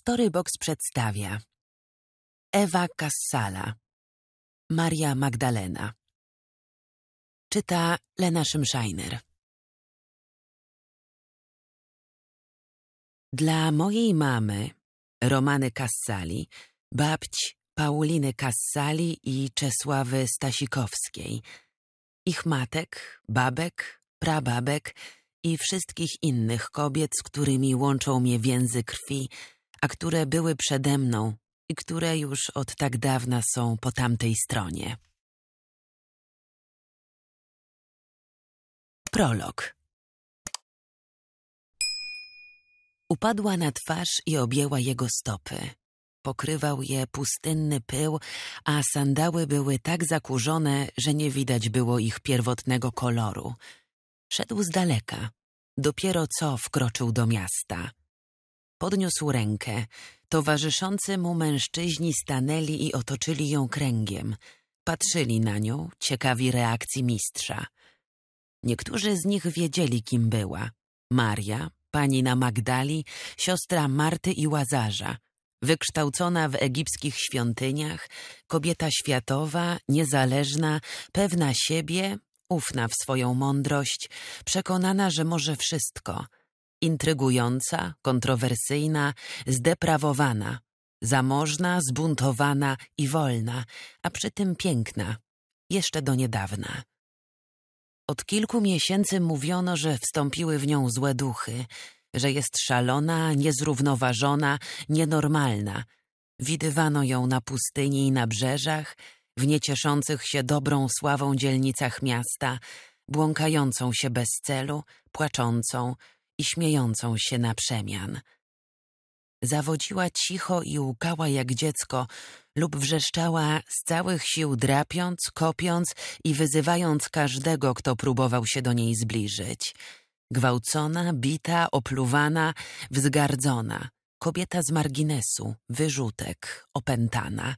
Storybox przedstawia Ewa Kassala Maria Magdalena Czyta Lena Szymszajner Dla mojej mamy, Romany Kassali, babć Pauliny Kassali i Czesławy Stasikowskiej, ich matek, babek, prababek i wszystkich innych kobiet, z którymi łączą mnie więzy krwi, a które były przede mną i które już od tak dawna są po tamtej stronie. Prolog Upadła na twarz i objęła jego stopy. Pokrywał je pustynny pył, a sandały były tak zakurzone, że nie widać było ich pierwotnego koloru. Szedł z daleka. Dopiero co wkroczył do miasta. Podniósł rękę. Towarzyszący mu mężczyźni stanęli i otoczyli ją kręgiem. Patrzyli na nią, ciekawi reakcji mistrza. Niektórzy z nich wiedzieli, kim była. Maria, panina Magdali, siostra Marty i Łazarza. Wykształcona w egipskich świątyniach, kobieta światowa, niezależna, pewna siebie, ufna w swoją mądrość, przekonana, że może wszystko – intrygująca, kontrowersyjna, zdeprawowana, zamożna, zbuntowana i wolna, a przy tym piękna, jeszcze do niedawna. Od kilku miesięcy mówiono, że wstąpiły w nią złe duchy, że jest szalona, niezrównoważona, nienormalna. Widywano ją na pustyni i na w niecieszących się dobrą sławą dzielnicach miasta, błąkającą się bez celu, płaczącą, i śmiejącą się na przemian. Zawodziła cicho i łkała jak dziecko lub wrzeszczała z całych sił drapiąc, kopiąc i wyzywając każdego, kto próbował się do niej zbliżyć. Gwałcona, bita, opluwana, wzgardzona. Kobieta z marginesu, wyrzutek, opętana.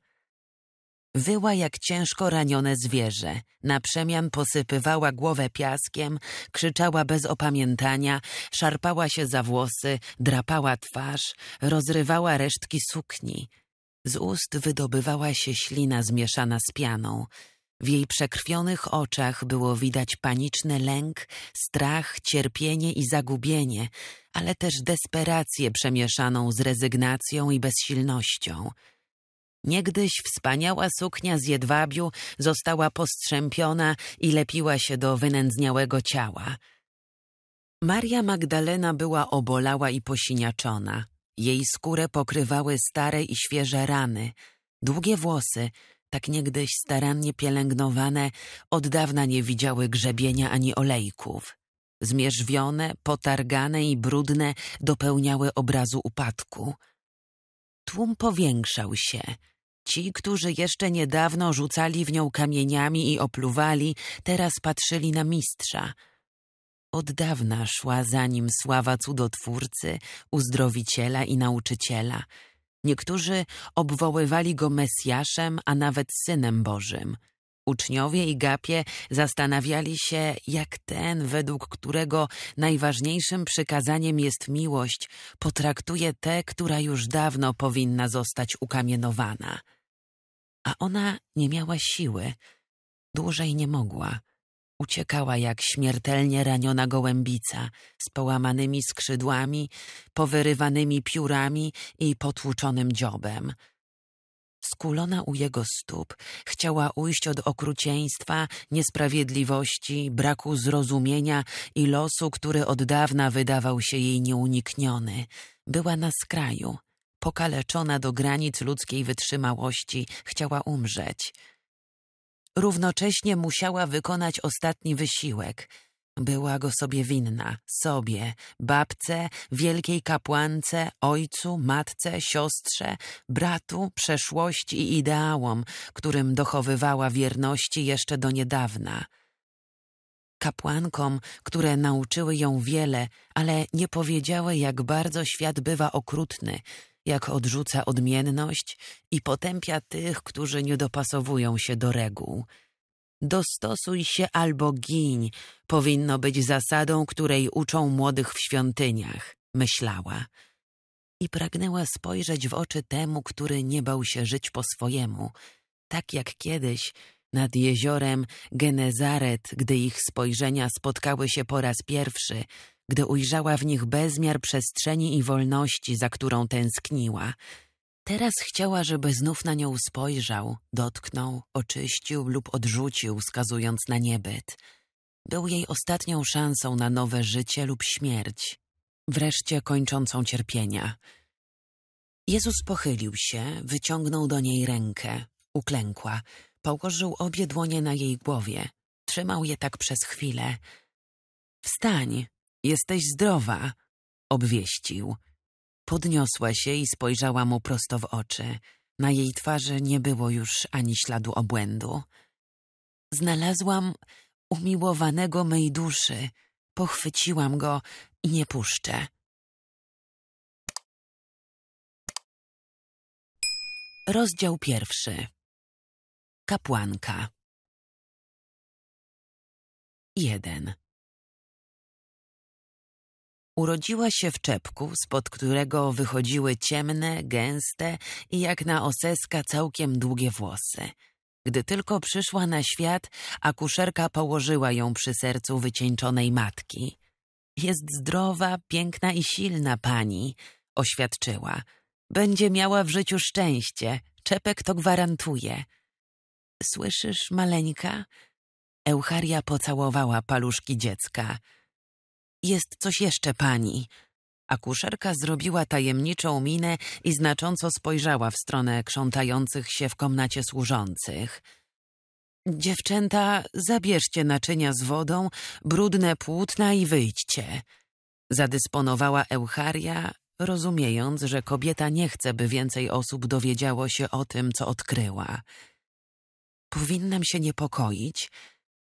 Wyła jak ciężko ranione zwierzę, na przemian posypywała głowę piaskiem, krzyczała bez opamiętania, szarpała się za włosy, drapała twarz, rozrywała resztki sukni. Z ust wydobywała się ślina zmieszana z pianą. W jej przekrwionych oczach było widać paniczny lęk, strach, cierpienie i zagubienie, ale też desperację przemieszaną z rezygnacją i bezsilnością. Niegdyś wspaniała suknia z jedwabiu została postrzępiona i lepiła się do wynędzniałego ciała. Maria Magdalena była obolała i posiniaczona. Jej skórę pokrywały stare i świeże rany. Długie włosy, tak niegdyś starannie pielęgnowane, od dawna nie widziały grzebienia ani olejków. Zmierzwione, potargane i brudne dopełniały obrazu upadku. Tłum powiększał się. Ci, którzy jeszcze niedawno rzucali w nią kamieniami i opluwali, teraz patrzyli na mistrza. Od dawna szła za nim sława cudotwórcy, uzdrowiciela i nauczyciela. Niektórzy obwoływali go Mesjaszem, a nawet Synem Bożym – Uczniowie i Gapie zastanawiali się, jak ten, według którego najważniejszym przykazaniem jest miłość, potraktuje tę, która już dawno powinna zostać ukamienowana. A ona nie miała siły, dłużej nie mogła. Uciekała jak śmiertelnie raniona gołębica, z połamanymi skrzydłami, powyrywanymi piórami i potłuczonym dziobem. Skulona u jego stóp, chciała ujść od okrucieństwa, niesprawiedliwości, braku zrozumienia i losu, który od dawna wydawał się jej nieunikniony. Była na skraju, pokaleczona do granic ludzkiej wytrzymałości, chciała umrzeć równocześnie musiała wykonać ostatni wysiłek. Była go sobie winna, sobie, babce, wielkiej kapłance, ojcu, matce, siostrze, bratu, przeszłości i ideałom, którym dochowywała wierności jeszcze do niedawna. Kapłankom, które nauczyły ją wiele, ale nie powiedziały, jak bardzo świat bywa okrutny, jak odrzuca odmienność i potępia tych, którzy nie dopasowują się do reguł – Dostosuj się albo giń powinno być zasadą, której uczą młodych w świątyniach, myślała. I pragnęła spojrzeć w oczy temu, który nie bał się żyć po swojemu, tak jak kiedyś nad jeziorem Genezaret, gdy ich spojrzenia spotkały się po raz pierwszy, gdy ujrzała w nich bezmiar przestrzeni i wolności, za którą tęskniła – Teraz chciała, żeby znów na nią spojrzał, dotknął, oczyścił lub odrzucił, skazując na niebyt. Był jej ostatnią szansą na nowe życie lub śmierć, wreszcie kończącą cierpienia. Jezus pochylił się, wyciągnął do niej rękę. Uklękła. Położył obie dłonie na jej głowie. Trzymał je tak przez chwilę. Wstań, jesteś zdrowa, obwieścił. Podniosła się i spojrzała mu prosto w oczy. Na jej twarzy nie było już ani śladu obłędu. Znalazłam umiłowanego mej duszy. Pochwyciłam go i nie puszczę. Rozdział pierwszy. Kapłanka. 1. Urodziła się w czepku, spod którego wychodziły ciemne, gęste i jak na oseska całkiem długie włosy. Gdy tylko przyszła na świat, akuszerka położyła ją przy sercu wycieńczonej matki. Jest zdrowa, piękna i silna pani, oświadczyła. Będzie miała w życiu szczęście, czepek to gwarantuje. Słyszysz, maleńka? Eucharia pocałowała paluszki dziecka. Jest coś jeszcze, pani. Akuszerka zrobiła tajemniczą minę i znacząco spojrzała w stronę krzątających się w komnacie służących. Dziewczęta, zabierzcie naczynia z wodą, brudne płótna i wyjdźcie. Zadysponowała Eucharia, rozumiejąc, że kobieta nie chce, by więcej osób dowiedziało się o tym, co odkryła. Powinnam się niepokoić,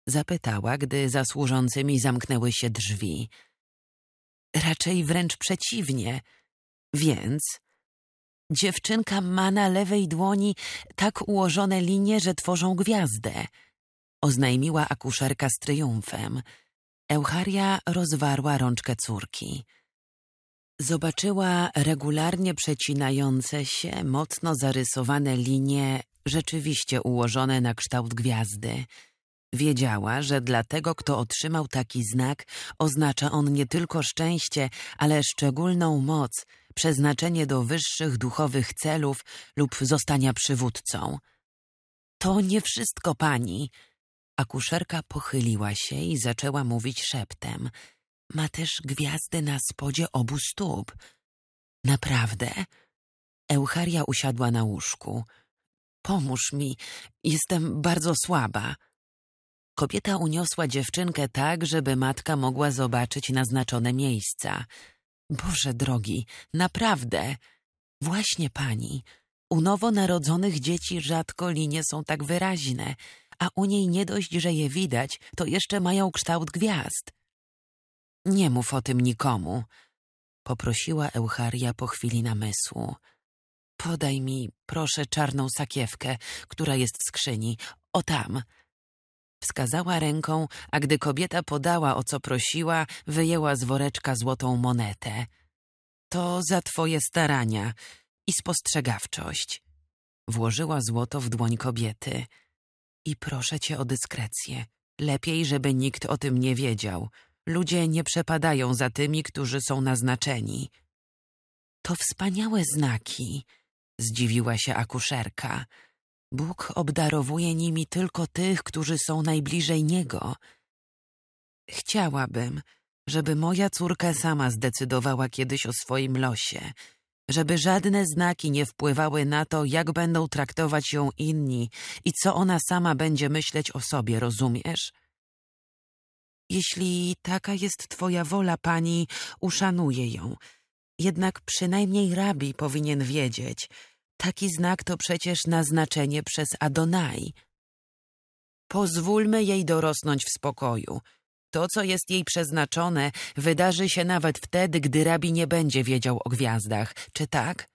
Zapytała, gdy za służącymi zamknęły się drzwi. Raczej wręcz przeciwnie. Więc... Dziewczynka ma na lewej dłoni tak ułożone linie, że tworzą gwiazdę. Oznajmiła akuszerka z triumfem. Eucharia rozwarła rączkę córki. Zobaczyła regularnie przecinające się, mocno zarysowane linie, rzeczywiście ułożone na kształt gwiazdy. Wiedziała, że dla tego, kto otrzymał taki znak, oznacza on nie tylko szczęście, ale szczególną moc, przeznaczenie do wyższych duchowych celów lub zostania przywódcą. To nie wszystko, pani. Akuszerka pochyliła się i zaczęła mówić szeptem. Ma też gwiazdy na spodzie obu stóp. Naprawdę? Eucharia usiadła na łóżku. Pomóż mi, jestem bardzo słaba. Kobieta uniosła dziewczynkę tak, żeby matka mogła zobaczyć naznaczone miejsca. Boże drogi, naprawdę! Właśnie pani, u nowonarodzonych dzieci rzadko linie są tak wyraźne, a u niej nie dość, że je widać, to jeszcze mają kształt gwiazd. Nie mów o tym nikomu, poprosiła Eucharia po chwili namysłu. Podaj mi, proszę, czarną sakiewkę, która jest w skrzyni. O tam. Wskazała ręką, a gdy kobieta podała, o co prosiła, wyjęła z woreczka złotą monetę. To za twoje starania i spostrzegawczość. Włożyła złoto w dłoń kobiety. I proszę cię o dyskrecję. Lepiej, żeby nikt o tym nie wiedział. Ludzie nie przepadają za tymi, którzy są naznaczeni. To wspaniałe znaki, zdziwiła się akuszerka. Bóg obdarowuje nimi tylko tych, którzy są najbliżej Niego. Chciałabym, żeby moja córka sama zdecydowała kiedyś o swoim losie, żeby żadne znaki nie wpływały na to, jak będą traktować ją inni i co ona sama będzie myśleć o sobie, rozumiesz? Jeśli taka jest Twoja wola, Pani, uszanuję ją. Jednak przynajmniej rabi powinien wiedzieć, Taki znak to przecież naznaczenie przez Adonai. Pozwólmy jej dorosnąć w spokoju. To, co jest jej przeznaczone, wydarzy się nawet wtedy, gdy rabi nie będzie wiedział o gwiazdach, czy tak?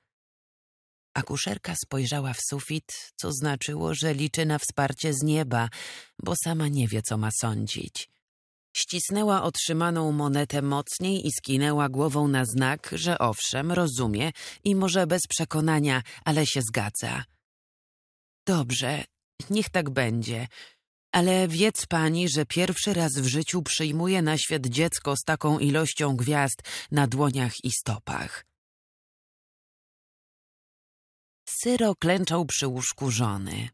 Akuszerka spojrzała w sufit, co znaczyło, że liczy na wsparcie z nieba, bo sama nie wie, co ma sądzić. Ścisnęła otrzymaną monetę mocniej i skinęła głową na znak, że owszem, rozumie i może bez przekonania, ale się zgadza. Dobrze, niech tak będzie. Ale wiedz pani, że pierwszy raz w życiu przyjmuje na świat dziecko z taką ilością gwiazd na dłoniach i stopach. Syro klęczał przy łóżku żony.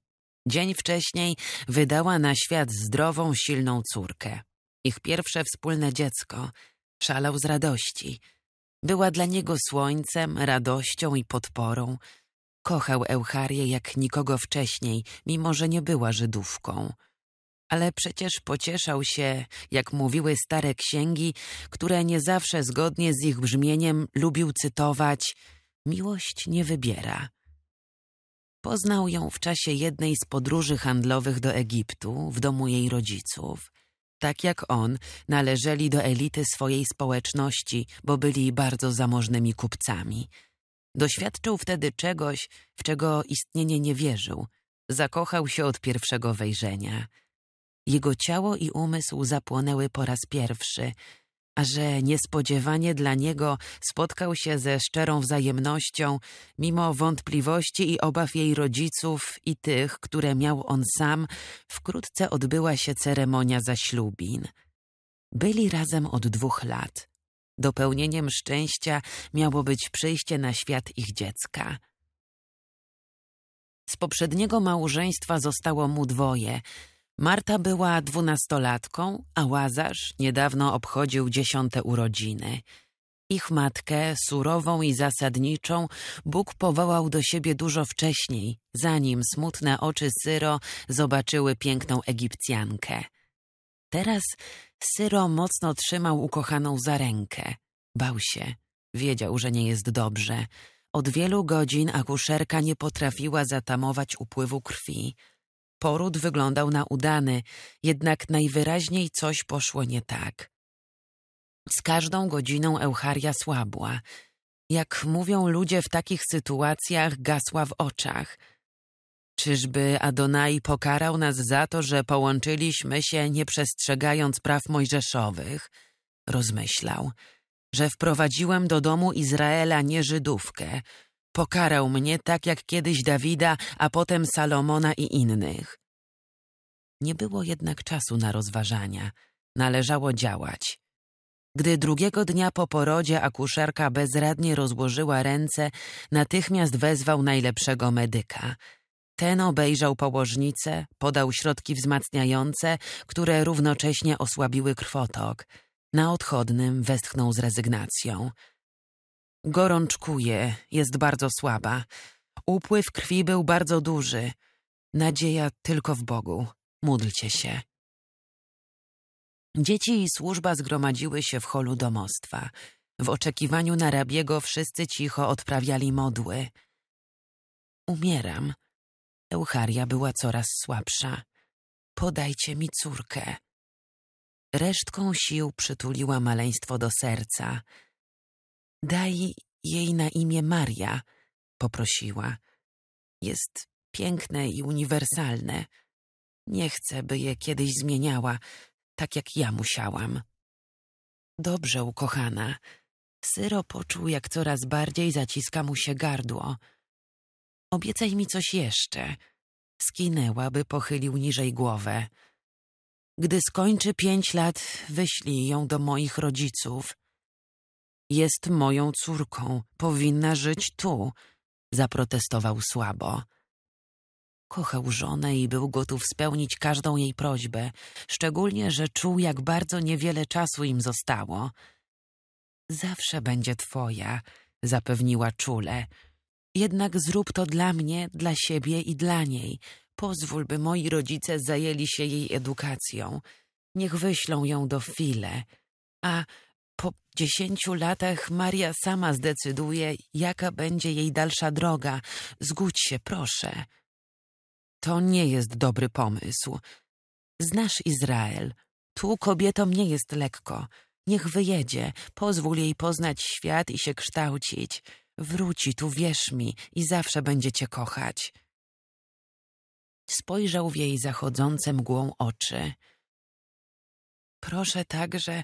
Dzień wcześniej wydała na świat zdrową, silną córkę ich pierwsze wspólne dziecko, szalał z radości. Była dla niego słońcem, radością i podporą. Kochał Eucharię jak nikogo wcześniej, mimo że nie była Żydówką. Ale przecież pocieszał się, jak mówiły stare księgi, które nie zawsze zgodnie z ich brzmieniem lubił cytować Miłość nie wybiera. Poznał ją w czasie jednej z podróży handlowych do Egiptu, w domu jej rodziców. Tak jak on, należeli do elity swojej społeczności, bo byli bardzo zamożnymi kupcami. Doświadczył wtedy czegoś, w czego istnienie nie wierzył. Zakochał się od pierwszego wejrzenia. Jego ciało i umysł zapłonęły po raz pierwszy – a że niespodziewanie dla niego spotkał się ze szczerą wzajemnością, mimo wątpliwości i obaw jej rodziców i tych, które miał on sam, wkrótce odbyła się ceremonia zaślubin. Byli razem od dwóch lat. Dopełnieniem szczęścia miało być przyjście na świat ich dziecka. Z poprzedniego małżeństwa zostało mu dwoje – Marta była dwunastolatką, a Łazarz niedawno obchodził dziesiąte urodziny. Ich matkę, surową i zasadniczą, Bóg powołał do siebie dużo wcześniej, zanim smutne oczy Syro zobaczyły piękną Egipcjankę. Teraz Syro mocno trzymał ukochaną za rękę. Bał się. Wiedział, że nie jest dobrze. Od wielu godzin akuszerka nie potrafiła zatamować upływu krwi. Poród wyglądał na udany, jednak najwyraźniej coś poszło nie tak. Z każdą godziną Eucharia słabła. Jak mówią ludzie w takich sytuacjach, gasła w oczach. Czyżby Adonai pokarał nas za to, że połączyliśmy się, nie przestrzegając praw mojżeszowych? Rozmyślał, że wprowadziłem do domu Izraela nie Żydówkę, Pokarał mnie tak jak kiedyś Dawida, a potem Salomona i innych. Nie było jednak czasu na rozważania. Należało działać. Gdy drugiego dnia po porodzie akuszerka bezradnie rozłożyła ręce, natychmiast wezwał najlepszego medyka. Ten obejrzał położnicę, podał środki wzmacniające, które równocześnie osłabiły krwotok. Na odchodnym westchnął z rezygnacją. Gorączkuje, jest bardzo słaba. Upływ krwi był bardzo duży. Nadzieja tylko w Bogu. Módlcie się. Dzieci i służba zgromadziły się w holu domostwa. W oczekiwaniu na rabiego wszyscy cicho odprawiali modły. Umieram. Eucharia była coraz słabsza. Podajcie mi córkę. Resztką sił przytuliła maleństwo do serca. Daj jej na imię Maria, poprosiła. Jest piękne i uniwersalne. Nie chcę, by je kiedyś zmieniała, tak jak ja musiałam. Dobrze, ukochana. Syro poczuł, jak coraz bardziej zaciska mu się gardło. Obiecaj mi coś jeszcze. Skinęła, by pochylił niżej głowę. Gdy skończy pięć lat, wyślij ją do moich rodziców. Jest moją córką, powinna żyć tu, zaprotestował słabo. Kochał żonę i był gotów spełnić każdą jej prośbę, szczególnie, że czuł, jak bardzo niewiele czasu im zostało. Zawsze będzie twoja, zapewniła czule. Jednak zrób to dla mnie, dla siebie i dla niej. Pozwól, by moi rodzice zajęli się jej edukacją. Niech wyślą ją do File. A po dziesięciu latach Maria sama zdecyduje, jaka będzie jej dalsza droga. Zgódź się, proszę. To nie jest dobry pomysł. Znasz Izrael. Tu kobietom nie jest lekko. Niech wyjedzie, pozwól jej poznać świat i się kształcić. Wróci tu, wierz mi, i zawsze będzie cię kochać. Spojrzał w jej zachodzące mgłą oczy. Proszę także,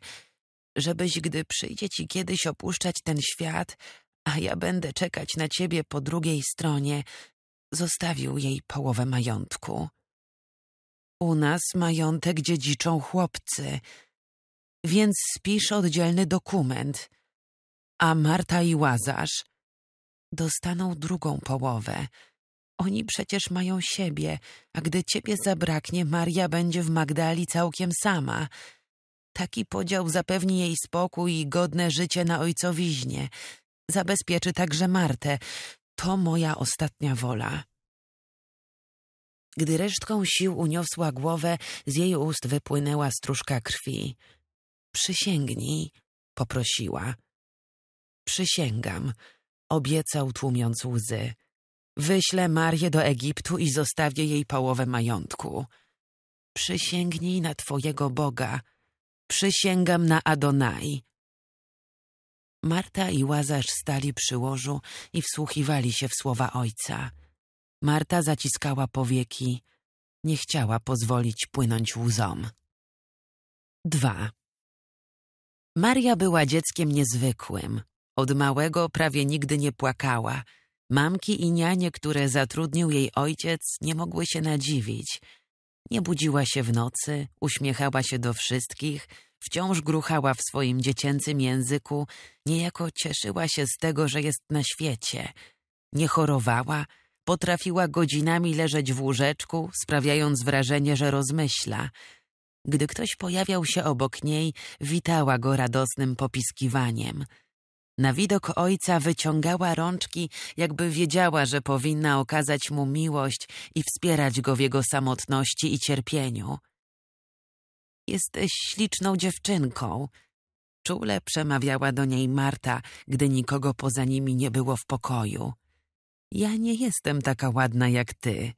żebyś, gdy przyjdzie ci kiedyś opuszczać ten świat, a ja będę czekać na ciebie po drugiej stronie, zostawił jej połowę majątku. U nas majątek dziedziczą chłopcy, więc spisz oddzielny dokument, a Marta i Łazarz dostaną drugą połowę. Oni przecież mają siebie, a gdy ciebie zabraknie, Maria będzie w Magdali całkiem sama. Taki podział zapewni jej spokój i godne życie na ojcowiźnie. Zabezpieczy także Martę. To moja ostatnia wola. Gdy resztką sił uniosła głowę, z jej ust wypłynęła stróżka krwi. Przysięgnij, poprosiła. Przysięgam, obiecał tłumiąc łzy. Wyślę Marię do Egiptu i zostawię jej połowę majątku. Przysięgnij na twojego Boga, Przysięgam na Adonai. Marta i Łazarz stali przy łożu i wsłuchiwali się w słowa ojca. Marta zaciskała powieki. Nie chciała pozwolić płynąć łzom. 2. Maria była dzieckiem niezwykłym. Od małego prawie nigdy nie płakała. Mamki i nianie, które zatrudnił jej ojciec, nie mogły się nadziwić – nie budziła się w nocy, uśmiechała się do wszystkich, wciąż gruchała w swoim dziecięcym języku, niejako cieszyła się z tego, że jest na świecie. Nie chorowała, potrafiła godzinami leżeć w łóżeczku, sprawiając wrażenie, że rozmyśla. Gdy ktoś pojawiał się obok niej, witała go radosnym popiskiwaniem. Na widok ojca wyciągała rączki, jakby wiedziała, że powinna okazać mu miłość i wspierać go w jego samotności i cierpieniu. Jesteś śliczną dziewczynką. Czule przemawiała do niej Marta, gdy nikogo poza nimi nie było w pokoju. Ja nie jestem taka ładna jak ty.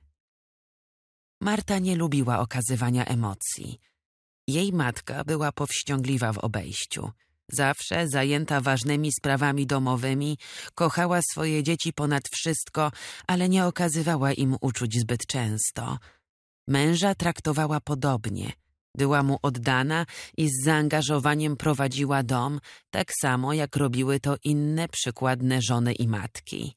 Marta nie lubiła okazywania emocji. Jej matka była powściągliwa w obejściu. Zawsze zajęta ważnymi sprawami domowymi, kochała swoje dzieci ponad wszystko, ale nie okazywała im uczuć zbyt często. Męża traktowała podobnie. Była mu oddana i z zaangażowaniem prowadziła dom, tak samo jak robiły to inne przykładne żony i matki.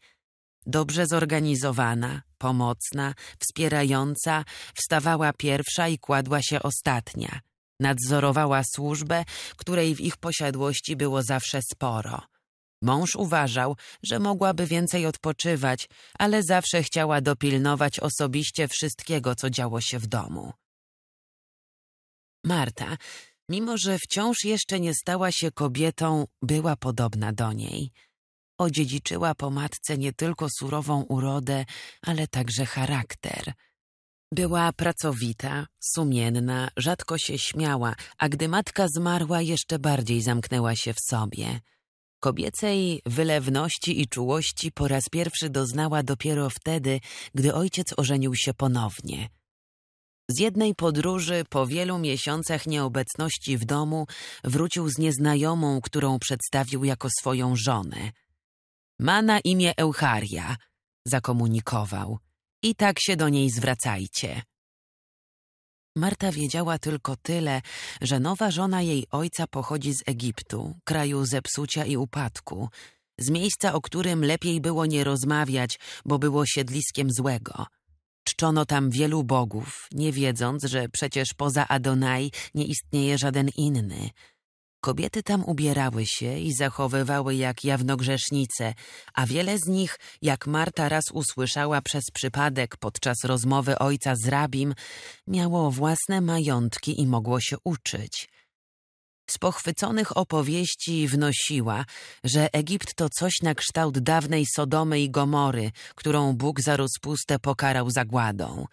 Dobrze zorganizowana, pomocna, wspierająca, wstawała pierwsza i kładła się ostatnia – Nadzorowała służbę, której w ich posiadłości było zawsze sporo. Mąż uważał, że mogłaby więcej odpoczywać, ale zawsze chciała dopilnować osobiście wszystkiego, co działo się w domu. Marta, mimo że wciąż jeszcze nie stała się kobietą, była podobna do niej. Odziedziczyła po matce nie tylko surową urodę, ale także charakter – była pracowita, sumienna, rzadko się śmiała, a gdy matka zmarła, jeszcze bardziej zamknęła się w sobie. Kobiecej wylewności i czułości po raz pierwszy doznała dopiero wtedy, gdy ojciec ożenił się ponownie. Z jednej podróży, po wielu miesiącach nieobecności w domu, wrócił z nieznajomą, którą przedstawił jako swoją żonę. Ma na imię Eucharia, zakomunikował i tak się do niej zwracajcie. Marta wiedziała tylko tyle, że nowa żona jej ojca pochodzi z Egiptu, kraju zepsucia i upadku, z miejsca, o którym lepiej było nie rozmawiać, bo było siedliskiem złego. Czczono tam wielu bogów, nie wiedząc, że przecież poza Adonai nie istnieje żaden inny – Kobiety tam ubierały się i zachowywały jak jawnogrzesznice, a wiele z nich, jak Marta raz usłyszała przez przypadek podczas rozmowy ojca z rabim, miało własne majątki i mogło się uczyć. Z pochwyconych opowieści wnosiła, że Egipt to coś na kształt dawnej Sodomy i Gomory, którą Bóg za rozpustę pokarał zagładą.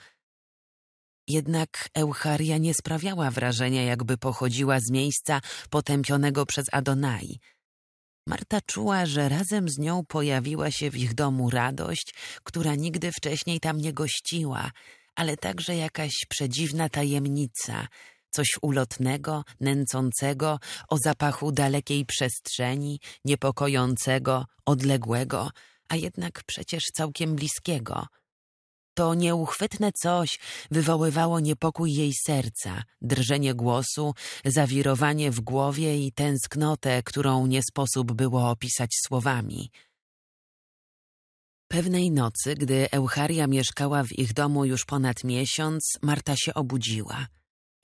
Jednak Eucharia nie sprawiała wrażenia, jakby pochodziła z miejsca potępionego przez Adonai. Marta czuła, że razem z nią pojawiła się w ich domu radość, która nigdy wcześniej tam nie gościła, ale także jakaś przedziwna tajemnica, coś ulotnego, nęcącego, o zapachu dalekiej przestrzeni, niepokojącego, odległego, a jednak przecież całkiem bliskiego – to nieuchwytne coś wywoływało niepokój jej serca, drżenie głosu, zawirowanie w głowie i tęsknotę, którą nie sposób było opisać słowami. Pewnej nocy, gdy Eucharia mieszkała w ich domu już ponad miesiąc, Marta się obudziła.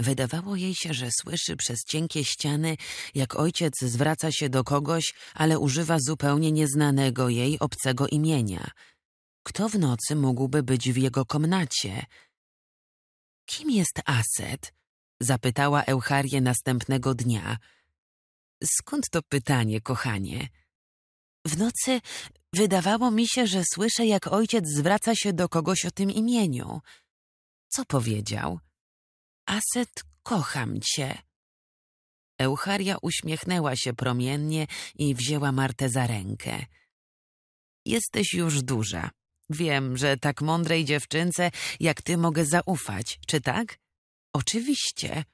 Wydawało jej się, że słyszy przez cienkie ściany, jak ojciec zwraca się do kogoś, ale używa zupełnie nieznanego jej obcego imienia – kto w nocy mógłby być w jego komnacie? Kim jest Aset? Zapytała Eucharię następnego dnia. Skąd to pytanie, kochanie? W nocy wydawało mi się, że słyszę, jak ojciec zwraca się do kogoś o tym imieniu. Co powiedział? Aset, kocham cię. Eucharia uśmiechnęła się promiennie i wzięła Martę za rękę. Jesteś już duża. Wiem, że tak mądrej dziewczynce jak ty mogę zaufać, czy tak? Oczywiście.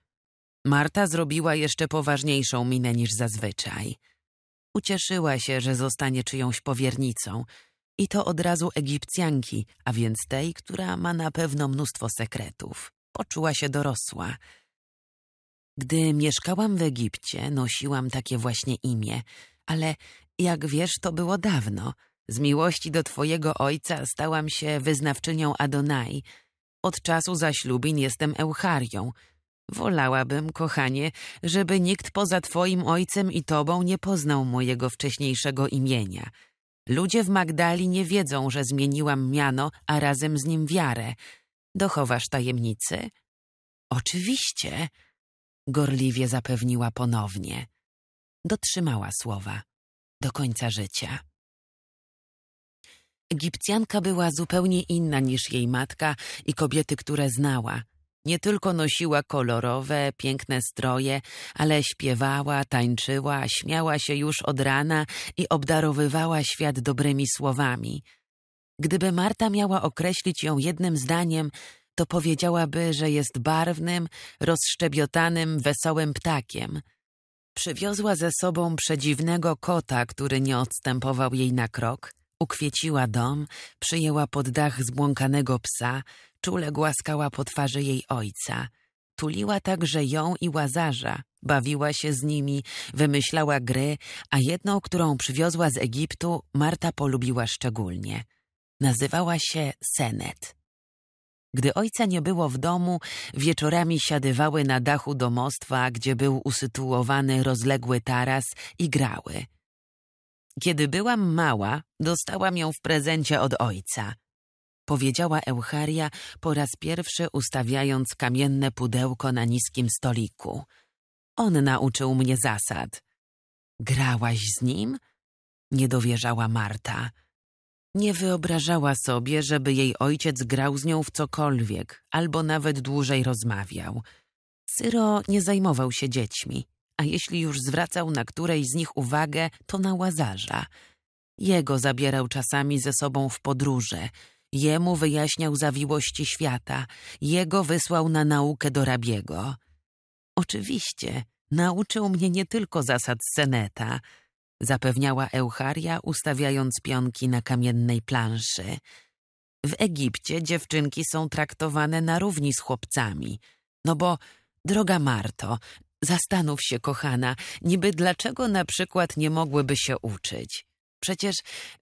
Marta zrobiła jeszcze poważniejszą minę niż zazwyczaj. Ucieszyła się, że zostanie czyjąś powiernicą. I to od razu Egipcjanki, a więc tej, która ma na pewno mnóstwo sekretów. Poczuła się dorosła. Gdy mieszkałam w Egipcie, nosiłam takie właśnie imię, ale jak wiesz, to było dawno. Z miłości do twojego ojca stałam się wyznawczynią Adonai. Od czasu zaślubin jestem Eucharią. Wolałabym, kochanie, żeby nikt poza twoim ojcem i tobą nie poznał mojego wcześniejszego imienia. Ludzie w Magdali nie wiedzą, że zmieniłam miano, a razem z nim wiarę. Dochowasz tajemnicy? Oczywiście, gorliwie zapewniła ponownie. Dotrzymała słowa. Do końca życia. Egipcjanka była zupełnie inna niż jej matka i kobiety, które znała. Nie tylko nosiła kolorowe, piękne stroje, ale śpiewała, tańczyła, śmiała się już od rana i obdarowywała świat dobrymi słowami. Gdyby Marta miała określić ją jednym zdaniem, to powiedziałaby, że jest barwnym, rozszczebiotanym, wesołym ptakiem. Przywiozła ze sobą przedziwnego kota, który nie odstępował jej na krok – Ukwieciła dom, przyjęła pod dach zbłąkanego psa, czule głaskała po twarzy jej ojca. Tuliła także ją i łazarza, bawiła się z nimi, wymyślała gry, a jedną, którą przywiozła z Egiptu, Marta polubiła szczególnie. Nazywała się Senet. Gdy ojca nie było w domu, wieczorami siadywały na dachu domostwa, gdzie był usytuowany rozległy taras i grały – kiedy byłam mała, dostałam ją w prezencie od ojca. Powiedziała Eucharia po raz pierwszy ustawiając kamienne pudełko na niskim stoliku. On nauczył mnie zasad. Grałaś z nim? Nie dowierzała Marta. Nie wyobrażała sobie, żeby jej ojciec grał z nią w cokolwiek, albo nawet dłużej rozmawiał. Syro nie zajmował się dziećmi a jeśli już zwracał na której z nich uwagę, to na łazarza. Jego zabierał czasami ze sobą w podróże, jemu wyjaśniał zawiłości świata, jego wysłał na naukę do rabiego. Oczywiście, nauczył mnie nie tylko zasad Seneta, zapewniała Eucharia, ustawiając pionki na kamiennej planszy. W Egipcie dziewczynki są traktowane na równi z chłopcami. No bo, droga Marto, Zastanów się, kochana, niby dlaczego na przykład nie mogłyby się uczyć. Przecież,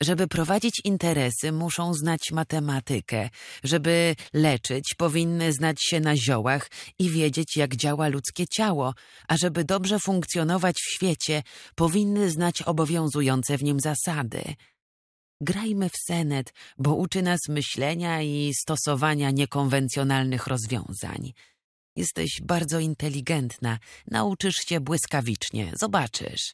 żeby prowadzić interesy, muszą znać matematykę. Żeby leczyć, powinny znać się na ziołach i wiedzieć, jak działa ludzkie ciało. A żeby dobrze funkcjonować w świecie, powinny znać obowiązujące w nim zasady. Grajmy w Senet, bo uczy nas myślenia i stosowania niekonwencjonalnych rozwiązań. Jesteś bardzo inteligentna, nauczysz się błyskawicznie, zobaczysz.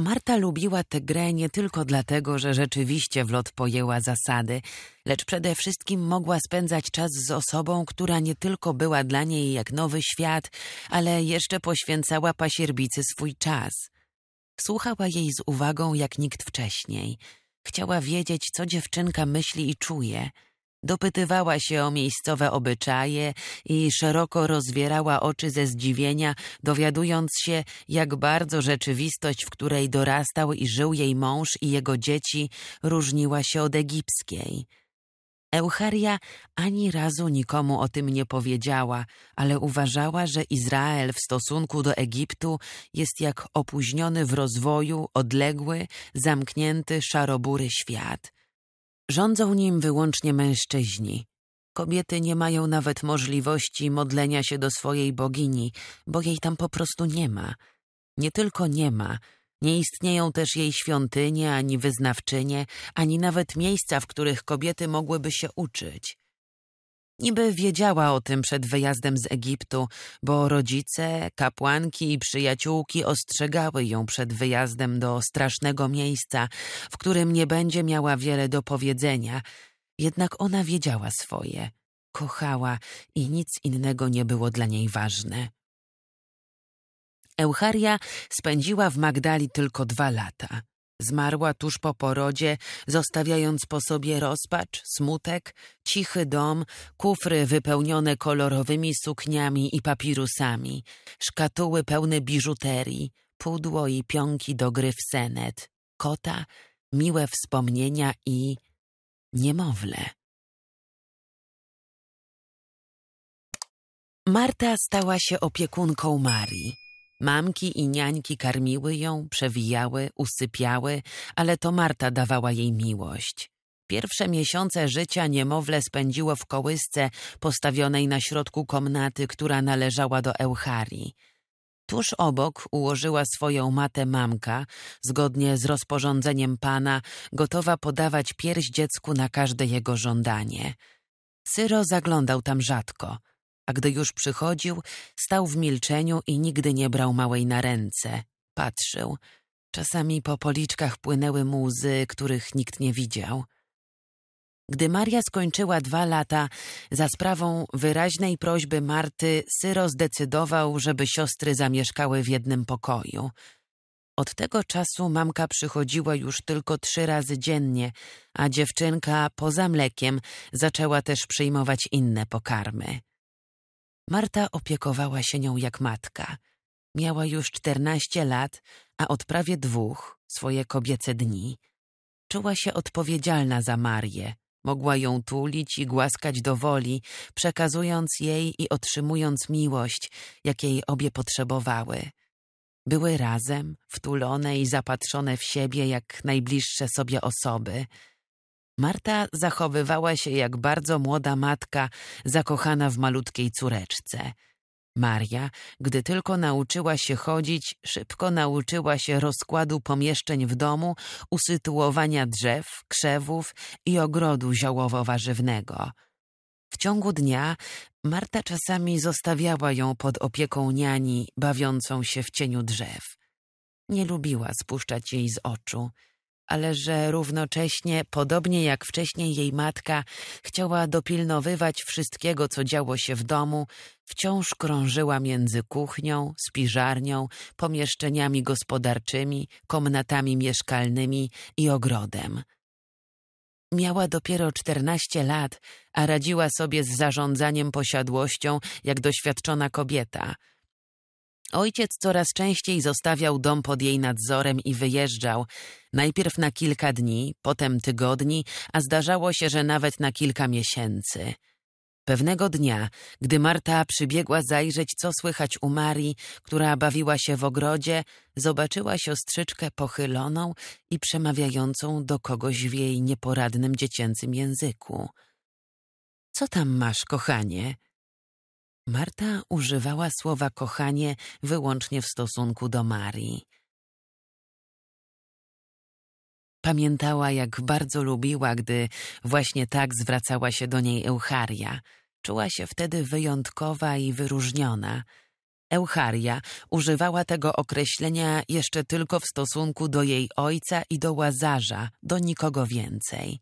Marta lubiła tę grę nie tylko dlatego, że rzeczywiście w lot pojęła zasady, lecz przede wszystkim mogła spędzać czas z osobą, która nie tylko była dla niej jak nowy świat, ale jeszcze poświęcała pasierbicy swój czas. Słuchała jej z uwagą jak nikt wcześniej. Chciała wiedzieć, co dziewczynka myśli i czuje – Dopytywała się o miejscowe obyczaje i szeroko rozwierała oczy ze zdziwienia, dowiadując się, jak bardzo rzeczywistość, w której dorastał i żył jej mąż i jego dzieci, różniła się od egipskiej. Eucharia ani razu nikomu o tym nie powiedziała, ale uważała, że Izrael w stosunku do Egiptu jest jak opóźniony w rozwoju, odległy, zamknięty, szarobury świat – Rządzą nim wyłącznie mężczyźni. Kobiety nie mają nawet możliwości modlenia się do swojej bogini, bo jej tam po prostu nie ma. Nie tylko nie ma, nie istnieją też jej świątynie, ani wyznawczynie, ani nawet miejsca, w których kobiety mogłyby się uczyć. Niby wiedziała o tym przed wyjazdem z Egiptu, bo rodzice, kapłanki i przyjaciółki ostrzegały ją przed wyjazdem do strasznego miejsca, w którym nie będzie miała wiele do powiedzenia. Jednak ona wiedziała swoje, kochała i nic innego nie było dla niej ważne. Eucharia spędziła w Magdali tylko dwa lata. Zmarła tuż po porodzie, zostawiając po sobie rozpacz, smutek, cichy dom, kufry wypełnione kolorowymi sukniami i papirusami, szkatuły pełne biżuterii, pudło i pionki do gry w senet, kota, miłe wspomnienia i niemowlę. Marta stała się opiekunką Marii. Mamki i niańki karmiły ją, przewijały, usypiały, ale to Marta dawała jej miłość. Pierwsze miesiące życia niemowlę spędziło w kołysce postawionej na środku komnaty, która należała do Eucharii. Tuż obok ułożyła swoją matę mamka, zgodnie z rozporządzeniem pana, gotowa podawać pierś dziecku na każde jego żądanie. Syro zaglądał tam rzadko – a gdy już przychodził, stał w milczeniu i nigdy nie brał małej na ręce. Patrzył. Czasami po policzkach płynęły mu łzy, których nikt nie widział. Gdy Maria skończyła dwa lata, za sprawą wyraźnej prośby Marty, Syro zdecydował, żeby siostry zamieszkały w jednym pokoju. Od tego czasu mamka przychodziła już tylko trzy razy dziennie, a dziewczynka poza mlekiem zaczęła też przyjmować inne pokarmy. Marta opiekowała się nią jak matka. Miała już czternaście lat, a od prawie dwóch swoje kobiece dni. Czuła się odpowiedzialna za Marię. Mogła ją tulić i głaskać do woli, przekazując jej i otrzymując miłość, jakiej obie potrzebowały. Były razem, wtulone i zapatrzone w siebie jak najbliższe sobie osoby – Marta zachowywała się jak bardzo młoda matka zakochana w malutkiej córeczce. Maria, gdy tylko nauczyła się chodzić, szybko nauczyła się rozkładu pomieszczeń w domu, usytuowania drzew, krzewów i ogrodu ziołowo-warzywnego. W ciągu dnia Marta czasami zostawiała ją pod opieką niani, bawiącą się w cieniu drzew. Nie lubiła spuszczać jej z oczu ale że równocześnie, podobnie jak wcześniej jej matka, chciała dopilnowywać wszystkiego, co działo się w domu, wciąż krążyła między kuchnią, spiżarnią, pomieszczeniami gospodarczymi, komnatami mieszkalnymi i ogrodem. Miała dopiero czternaście lat, a radziła sobie z zarządzaniem posiadłością jak doświadczona kobieta – Ojciec coraz częściej zostawiał dom pod jej nadzorem i wyjeżdżał, najpierw na kilka dni, potem tygodni, a zdarzało się, że nawet na kilka miesięcy. Pewnego dnia, gdy Marta przybiegła zajrzeć, co słychać u Marii, która bawiła się w ogrodzie, zobaczyła siostrzyczkę pochyloną i przemawiającą do kogoś w jej nieporadnym dziecięcym języku. — Co tam masz, kochanie? Marta używała słowa kochanie wyłącznie w stosunku do Marii. Pamiętała, jak bardzo lubiła, gdy właśnie tak zwracała się do niej Eucharia. Czuła się wtedy wyjątkowa i wyróżniona. Eucharia używała tego określenia jeszcze tylko w stosunku do jej ojca i do łazarza, do nikogo więcej.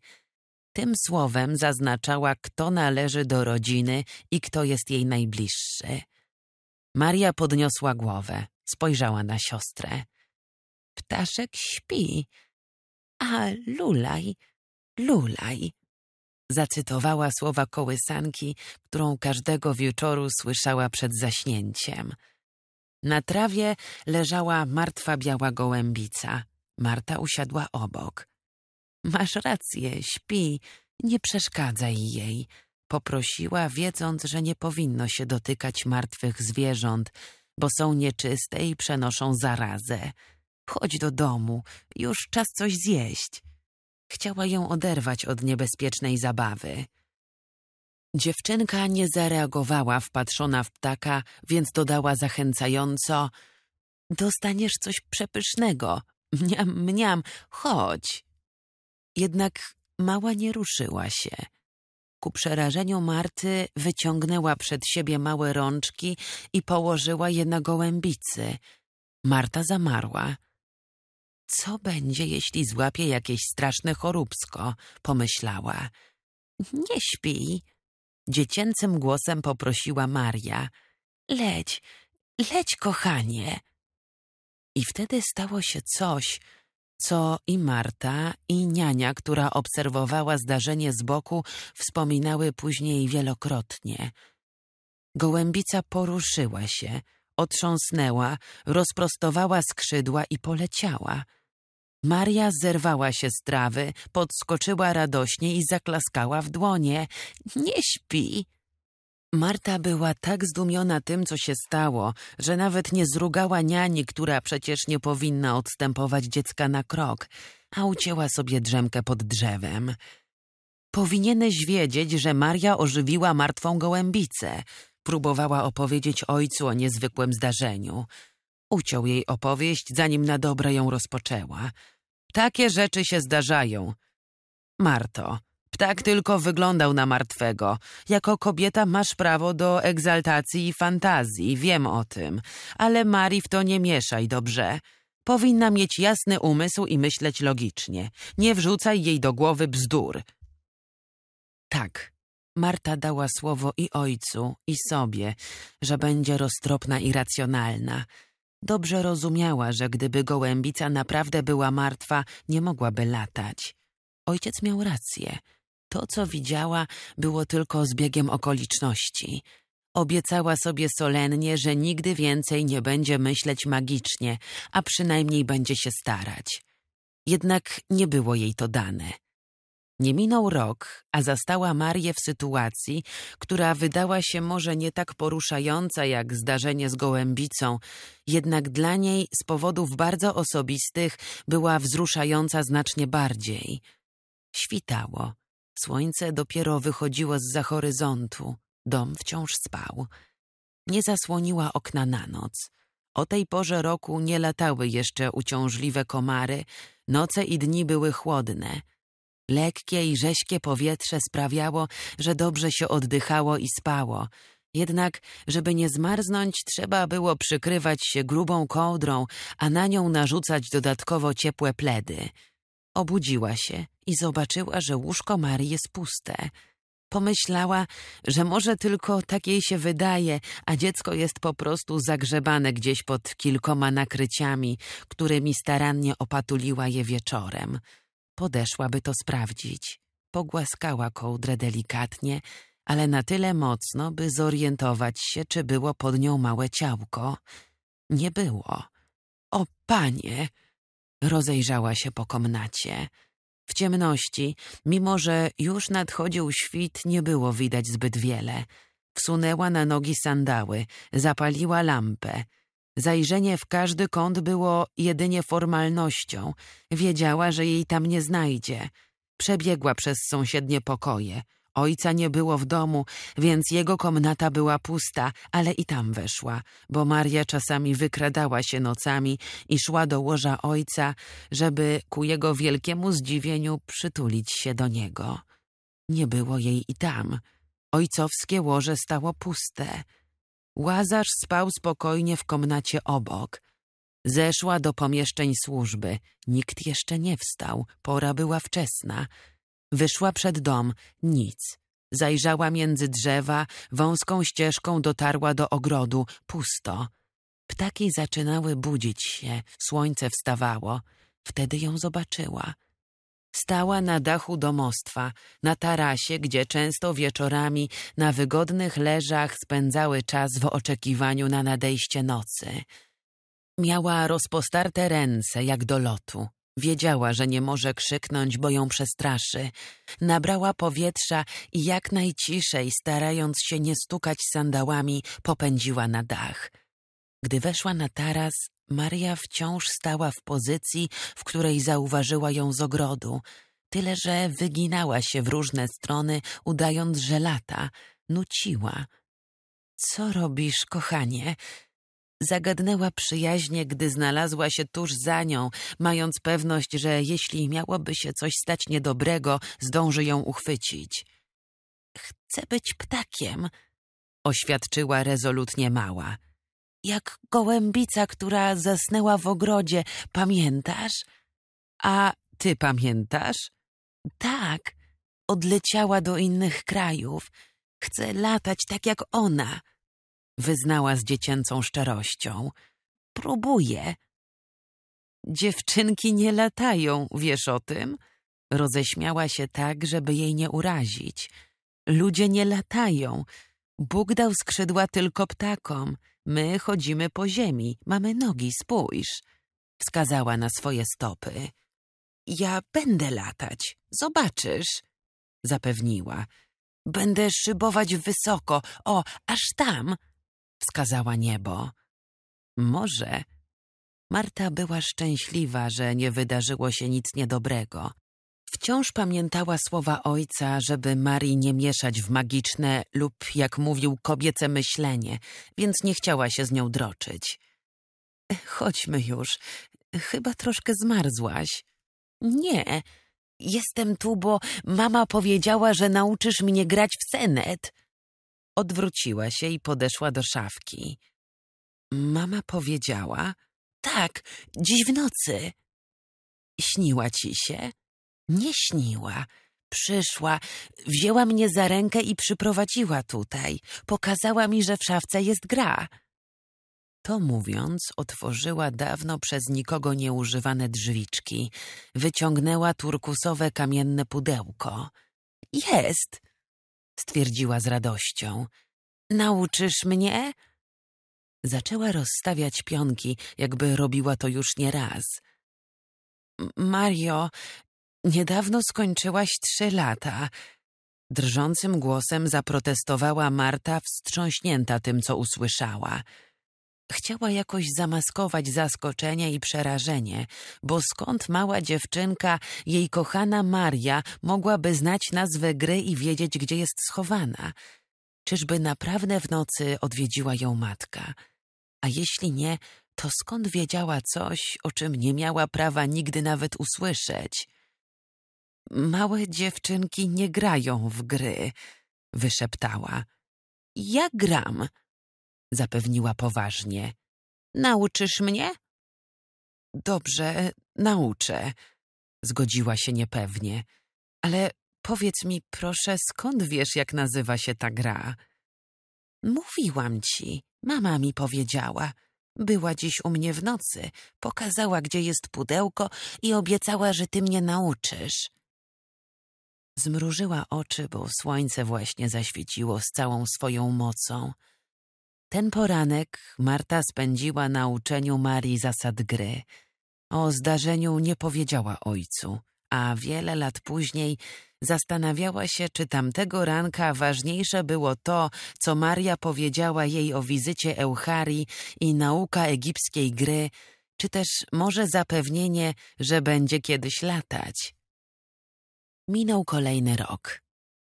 Tym słowem zaznaczała, kto należy do rodziny i kto jest jej najbliższy. Maria podniosła głowę, spojrzała na siostrę. Ptaszek śpi, a lulaj, lulaj. Zacytowała słowa kołysanki, którą każdego wieczoru słyszała przed zaśnięciem. Na trawie leżała martwa biała gołębica. Marta usiadła obok. Masz rację, śpi, nie przeszkadzaj jej. Poprosiła, wiedząc, że nie powinno się dotykać martwych zwierząt, bo są nieczyste i przenoszą zarazę. Chodź do domu, już czas coś zjeść. Chciała ją oderwać od niebezpiecznej zabawy. Dziewczynka nie zareagowała wpatrzona w ptaka, więc dodała zachęcająco: Dostaniesz coś przepysznego. Mniam, mniam, chodź. Jednak mała nie ruszyła się. Ku przerażeniu Marty wyciągnęła przed siebie małe rączki i położyła je na gołębicy. Marta zamarła. Co będzie, jeśli złapie jakieś straszne choróbsko? pomyślała. Nie śpij, dziecięcym głosem poprosiła Maria. Leć, leć, kochanie. I wtedy stało się coś, co i Marta, i niania, która obserwowała zdarzenie z boku, wspominały później wielokrotnie. Gołębica poruszyła się, otrząsnęła, rozprostowała skrzydła i poleciała. Maria zerwała się z trawy, podskoczyła radośnie i zaklaskała w dłonie. Nie śpi, Marta była tak zdumiona tym, co się stało, że nawet nie zrugała niani, która przecież nie powinna odstępować dziecka na krok, a ucięła sobie drzemkę pod drzewem. Powinieneś wiedzieć, że Maria ożywiła martwą gołębicę. Próbowała opowiedzieć ojcu o niezwykłym zdarzeniu. Uciął jej opowieść, zanim na dobre ją rozpoczęła. Takie rzeczy się zdarzają. Marto, Ptak tylko wyglądał na martwego. Jako kobieta masz prawo do egzaltacji i fantazji, wiem o tym. Ale Mari w to nie mieszaj, dobrze? Powinna mieć jasny umysł i myśleć logicznie. Nie wrzucaj jej do głowy bzdur. Tak. Marta dała słowo i ojcu, i sobie, że będzie roztropna i racjonalna. Dobrze rozumiała, że gdyby gołębica naprawdę była martwa, nie mogłaby latać. Ojciec miał rację to, co widziała, było tylko zbiegiem okoliczności. Obiecała sobie solennie, że nigdy więcej nie będzie myśleć magicznie, a przynajmniej będzie się starać. Jednak nie było jej to dane. Nie minął rok, a zastała Marię w sytuacji, która wydała się może nie tak poruszająca jak zdarzenie z gołębicą, jednak dla niej z powodów bardzo osobistych była wzruszająca znacznie bardziej. Świtało. Słońce dopiero wychodziło z za horyzontu. Dom wciąż spał. Nie zasłoniła okna na noc. O tej porze roku nie latały jeszcze uciążliwe komary, noce i dni były chłodne. Lekkie i rześkie powietrze sprawiało, że dobrze się oddychało i spało. Jednak, żeby nie zmarznąć, trzeba było przykrywać się grubą kołdrą, a na nią narzucać dodatkowo ciepłe pledy. Obudziła się i zobaczyła, że łóżko Marii jest puste. Pomyślała, że może tylko tak jej się wydaje, a dziecko jest po prostu zagrzebane gdzieś pod kilkoma nakryciami, którymi starannie opatuliła je wieczorem. Podeszła, by to sprawdzić. Pogłaskała kołdrę delikatnie, ale na tyle mocno, by zorientować się, czy było pod nią małe ciałko. Nie było. O panie! Rozejrzała się po komnacie. W ciemności, mimo że już nadchodził świt, nie było widać zbyt wiele. Wsunęła na nogi sandały, zapaliła lampę. Zajrzenie w każdy kąt było jedynie formalnością. Wiedziała, że jej tam nie znajdzie. Przebiegła przez sąsiednie pokoje. Ojca nie było w domu, więc jego komnata była pusta, ale i tam weszła, bo Maria czasami wykradała się nocami i szła do łoża ojca, żeby ku jego wielkiemu zdziwieniu przytulić się do niego. Nie było jej i tam. Ojcowskie łoże stało puste. Łazarz spał spokojnie w komnacie obok. Zeszła do pomieszczeń służby. Nikt jeszcze nie wstał, pora była wczesna. Wyszła przed dom, nic. Zajrzała między drzewa, wąską ścieżką dotarła do ogrodu, pusto. Ptaki zaczynały budzić się, słońce wstawało. Wtedy ją zobaczyła. Stała na dachu domostwa, na tarasie, gdzie często wieczorami na wygodnych leżach spędzały czas w oczekiwaniu na nadejście nocy. Miała rozpostarte ręce jak do lotu, Wiedziała, że nie może krzyknąć, bo ją przestraszy. Nabrała powietrza i jak najciszej, starając się nie stukać sandałami, popędziła na dach. Gdy weszła na taras, Maria wciąż stała w pozycji, w której zauważyła ją z ogrodu, tyle że wyginała się w różne strony, udając, że lata, nuciła. Co robisz, kochanie? zagadnęła przyjaźnie, gdy znalazła się tuż za nią, mając pewność, że jeśli miałoby się coś stać niedobrego, zdąży ją uchwycić. Chcę być ptakiem, oświadczyła rezolutnie mała. Jak gołębica, która zasnęła w ogrodzie, pamiętasz? A ty pamiętasz? Tak, odleciała do innych krajów. Chcę latać tak jak ona wyznała z dziecięcą szczerością. Próbuję. Dziewczynki nie latają, wiesz o tym? Roześmiała się tak, żeby jej nie urazić. Ludzie nie latają. Bóg dał skrzydła tylko ptakom. My chodzimy po ziemi, mamy nogi, spójrz. Wskazała na swoje stopy. Ja będę latać, zobaczysz. Zapewniła. Będę szybować wysoko, o, aż tam wskazała niebo. Może. Marta była szczęśliwa, że nie wydarzyło się nic niedobrego. Wciąż pamiętała słowa ojca, żeby Marii nie mieszać w magiczne lub, jak mówił, kobiece myślenie, więc nie chciała się z nią droczyć. Chodźmy już. Chyba troszkę zmarzłaś. Nie. Jestem tu, bo mama powiedziała, że nauczysz mnie grać w senet. Odwróciła się i podeszła do szafki. Mama powiedziała: Tak, dziś w nocy. Śniła ci się? Nie śniła. Przyszła, wzięła mnie za rękę i przyprowadziła tutaj. Pokazała mi, że w szafce jest gra. To mówiąc, otworzyła dawno przez nikogo nieużywane drzwiczki. Wyciągnęła turkusowe kamienne pudełko. Jest! stwierdziła z radością. Nauczysz mnie? Zaczęła rozstawiać pionki, jakby robiła to już nie raz. Mario, niedawno skończyłaś trzy lata. Drżącym głosem zaprotestowała Marta, wstrząśnięta tym, co usłyszała. Chciała jakoś zamaskować zaskoczenie i przerażenie, bo skąd mała dziewczynka, jej kochana Maria, mogłaby znać nazwę gry i wiedzieć, gdzie jest schowana? Czyżby naprawdę w nocy odwiedziła ją matka? A jeśli nie, to skąd wiedziała coś, o czym nie miała prawa nigdy nawet usłyszeć? Małe dziewczynki nie grają w gry, wyszeptała. Ja gram, zapewniła poważnie. Nauczysz mnie? Dobrze, nauczę, zgodziła się niepewnie. Ale powiedz mi proszę, skąd wiesz, jak nazywa się ta gra? Mówiłam ci, mama mi powiedziała. Była dziś u mnie w nocy, pokazała, gdzie jest pudełko i obiecała, że ty mnie nauczysz. Zmrużyła oczy, bo słońce właśnie zaświeciło z całą swoją mocą. Ten poranek Marta spędziła na uczeniu Marii zasad gry. O zdarzeniu nie powiedziała ojcu, a wiele lat później zastanawiała się, czy tamtego ranka ważniejsze było to, co Maria powiedziała jej o wizycie Eucharii i nauka egipskiej gry, czy też może zapewnienie, że będzie kiedyś latać. Minął kolejny rok.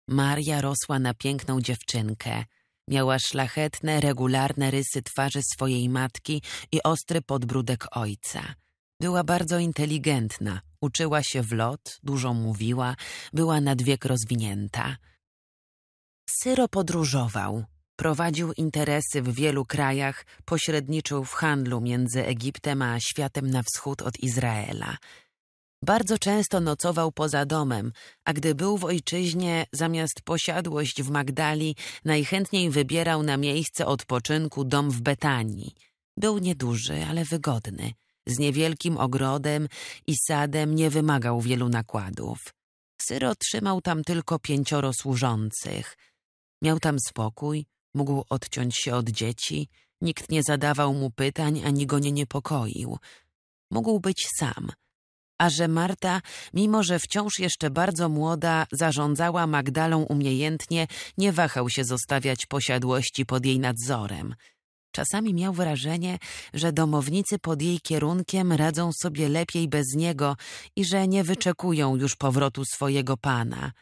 Maria rosła na piękną dziewczynkę – Miała szlachetne, regularne rysy twarzy swojej matki i ostry podbródek ojca. Była bardzo inteligentna, uczyła się w lot, dużo mówiła, była nad wiek rozwinięta. Syro podróżował, prowadził interesy w wielu krajach, pośredniczył w handlu między Egiptem a światem na wschód od Izraela – bardzo często nocował poza domem, a gdy był w ojczyźnie, zamiast posiadłość w Magdali, najchętniej wybierał na miejsce odpoczynku dom w Betanii. Był nieduży, ale wygodny. Z niewielkim ogrodem i sadem nie wymagał wielu nakładów. Syro trzymał tam tylko pięcioro służących. Miał tam spokój, mógł odciąć się od dzieci, nikt nie zadawał mu pytań ani go nie niepokoił. Mógł być sam – a że Marta, mimo że wciąż jeszcze bardzo młoda, zarządzała Magdalą umiejętnie, nie wahał się zostawiać posiadłości pod jej nadzorem. Czasami miał wrażenie, że domownicy pod jej kierunkiem radzą sobie lepiej bez niego i że nie wyczekują już powrotu swojego pana.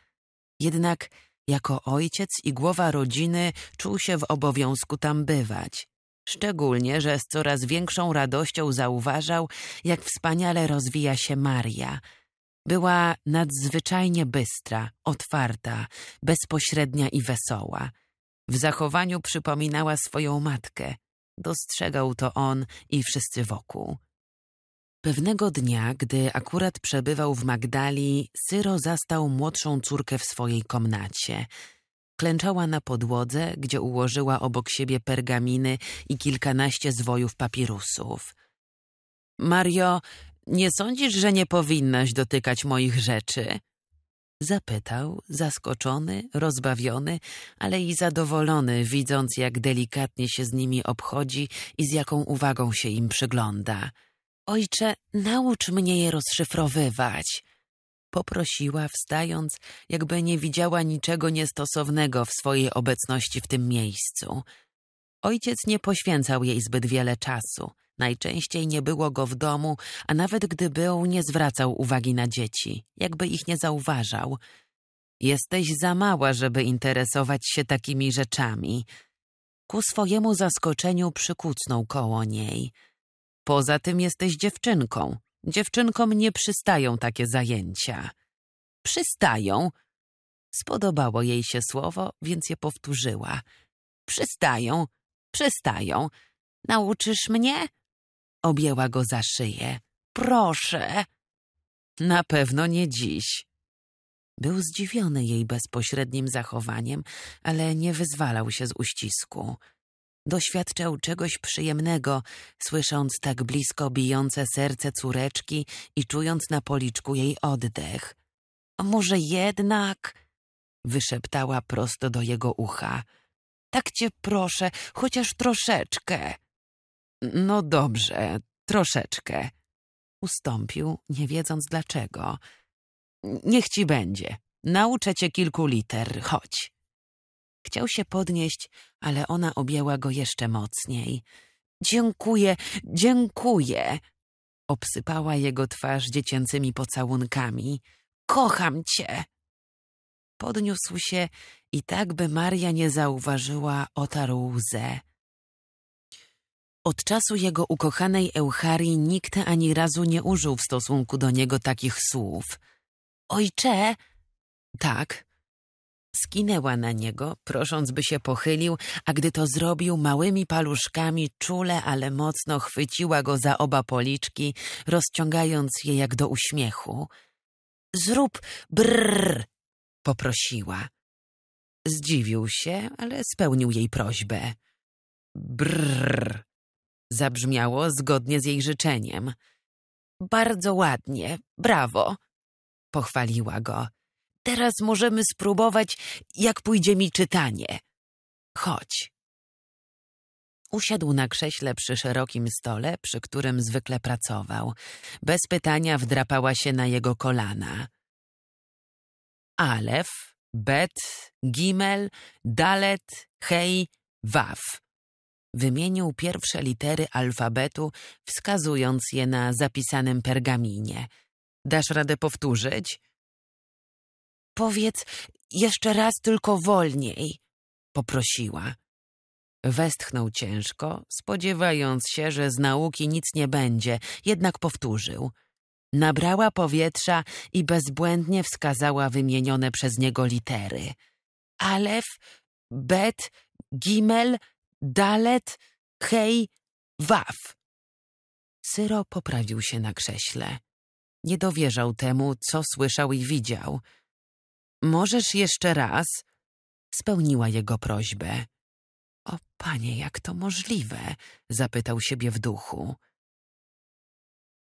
Jednak jako ojciec i głowa rodziny czuł się w obowiązku tam bywać. Szczególnie, że z coraz większą radością zauważał, jak wspaniale rozwija się Maria. Była nadzwyczajnie bystra, otwarta, bezpośrednia i wesoła. W zachowaniu przypominała swoją matkę. Dostrzegał to on i wszyscy wokół. Pewnego dnia, gdy akurat przebywał w Magdali, Syro zastał młodszą córkę w swojej komnacie – Klęczała na podłodze, gdzie ułożyła obok siebie pergaminy i kilkanaście zwojów papirusów. Mario, nie sądzisz, że nie powinnaś dotykać moich rzeczy? Zapytał, zaskoczony, rozbawiony, ale i zadowolony, widząc jak delikatnie się z nimi obchodzi i z jaką uwagą się im przygląda. Ojcze, naucz mnie je rozszyfrowywać poprosiła, wstając, jakby nie widziała niczego niestosownego w swojej obecności w tym miejscu. Ojciec nie poświęcał jej zbyt wiele czasu. Najczęściej nie było go w domu, a nawet gdy był, nie zwracał uwagi na dzieci, jakby ich nie zauważał. Jesteś za mała, żeby interesować się takimi rzeczami. Ku swojemu zaskoczeniu przykucnął koło niej. Poza tym jesteś dziewczynką Dziewczynkom nie przystają takie zajęcia. Przystają. Spodobało jej się słowo, więc je powtórzyła. Przystają, przystają. Nauczysz mnie? Objęła go za szyję. Proszę. Na pewno nie dziś. Był zdziwiony jej bezpośrednim zachowaniem, ale nie wyzwalał się z uścisku. Doświadczał czegoś przyjemnego, słysząc tak blisko bijące serce córeczki i czując na policzku jej oddech. Może jednak? Wyszeptała prosto do jego ucha. Tak cię proszę, chociaż troszeczkę. No dobrze, troszeczkę. Ustąpił, nie wiedząc dlaczego. Niech ci będzie. Nauczę cię kilku liter, chodź. Chciał się podnieść, ale ona objęła go jeszcze mocniej. Dziękuję, dziękuję! Obsypała jego twarz dziecięcymi pocałunkami. Kocham cię! Podniósł się i tak by Maria nie zauważyła, otarł łzę. Od czasu jego ukochanej Eucharii nikt ani razu nie użył w stosunku do niego takich słów. Ojcze! Tak, Skinęła na niego, prosząc, by się pochylił, a gdy to zrobił, małymi paluszkami czule, ale mocno chwyciła go za oba policzki, rozciągając je jak do uśmiechu. Zrób brrr, poprosiła. Zdziwił się, ale spełnił jej prośbę. Brrr, zabrzmiało zgodnie z jej życzeniem. Bardzo ładnie, brawo, pochwaliła go. Teraz możemy spróbować, jak pójdzie mi czytanie. Chodź. Usiadł na krześle przy szerokim stole, przy którym zwykle pracował. Bez pytania wdrapała się na jego kolana. Alef, Bet, Gimel, Dalet, Hej, Waw. Wymienił pierwsze litery alfabetu, wskazując je na zapisanym pergaminie. Dasz radę powtórzyć? Powiedz jeszcze raz tylko wolniej, poprosiła. Westchnął ciężko, spodziewając się, że z nauki nic nie będzie, jednak powtórzył. Nabrała powietrza i bezbłędnie wskazała wymienione przez niego litery. Alef, bet, gimel, dalet, hej, waf. Syro poprawił się na krześle. Nie dowierzał temu, co słyszał i widział – Możesz jeszcze raz? Spełniła jego prośbę. O panie, jak to możliwe? Zapytał siebie w duchu.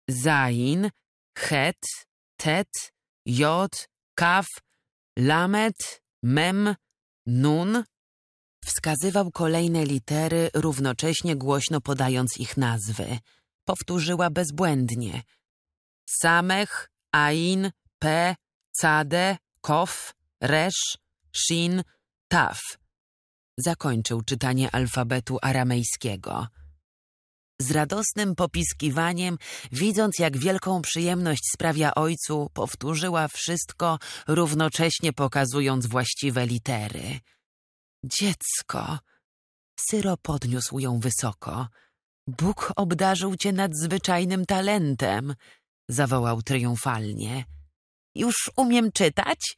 Zain, het, tet, jod, kaf, lamet, mem, nun. Wskazywał kolejne litery, równocześnie głośno podając ich nazwy. Powtórzyła bezbłędnie. Samech, ain, pe, cade, kof, resz, shin, taf. Zakończył czytanie alfabetu aramejskiego. Z radosnym popiskiwaniem, widząc jak wielką przyjemność sprawia ojcu, powtórzyła wszystko, równocześnie pokazując właściwe litery. Dziecko! Syro podniósł ją wysoko. Bóg obdarzył cię nadzwyczajnym talentem, zawołał triumfalnie. Już umiem czytać?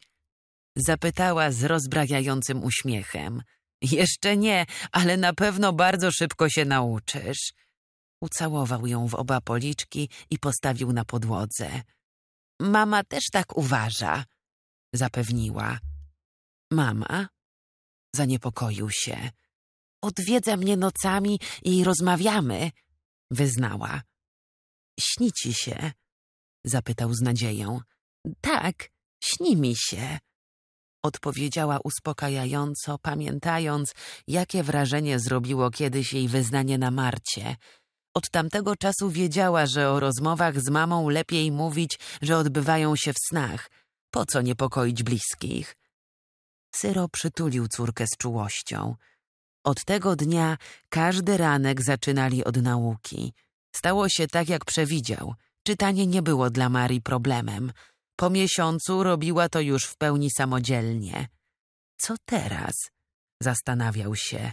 Zapytała z rozbrajającym uśmiechem. Jeszcze nie, ale na pewno bardzo szybko się nauczysz. Ucałował ją w oba policzki i postawił na podłodze. Mama też tak uważa, zapewniła. Mama? Zaniepokoił się. Odwiedza mnie nocami i rozmawiamy, wyznała. Śni ci się? Zapytał z nadzieją. Tak, śni mi się. Odpowiedziała uspokajająco, pamiętając, jakie wrażenie zrobiło kiedyś jej wyznanie na Marcie. Od tamtego czasu wiedziała, że o rozmowach z mamą lepiej mówić, że odbywają się w snach. Po co niepokoić bliskich? Syro przytulił córkę z czułością. Od tego dnia każdy ranek zaczynali od nauki. Stało się tak, jak przewidział. Czytanie nie było dla Marii problemem. Po miesiącu robiła to już w pełni samodzielnie. Co teraz? Zastanawiał się.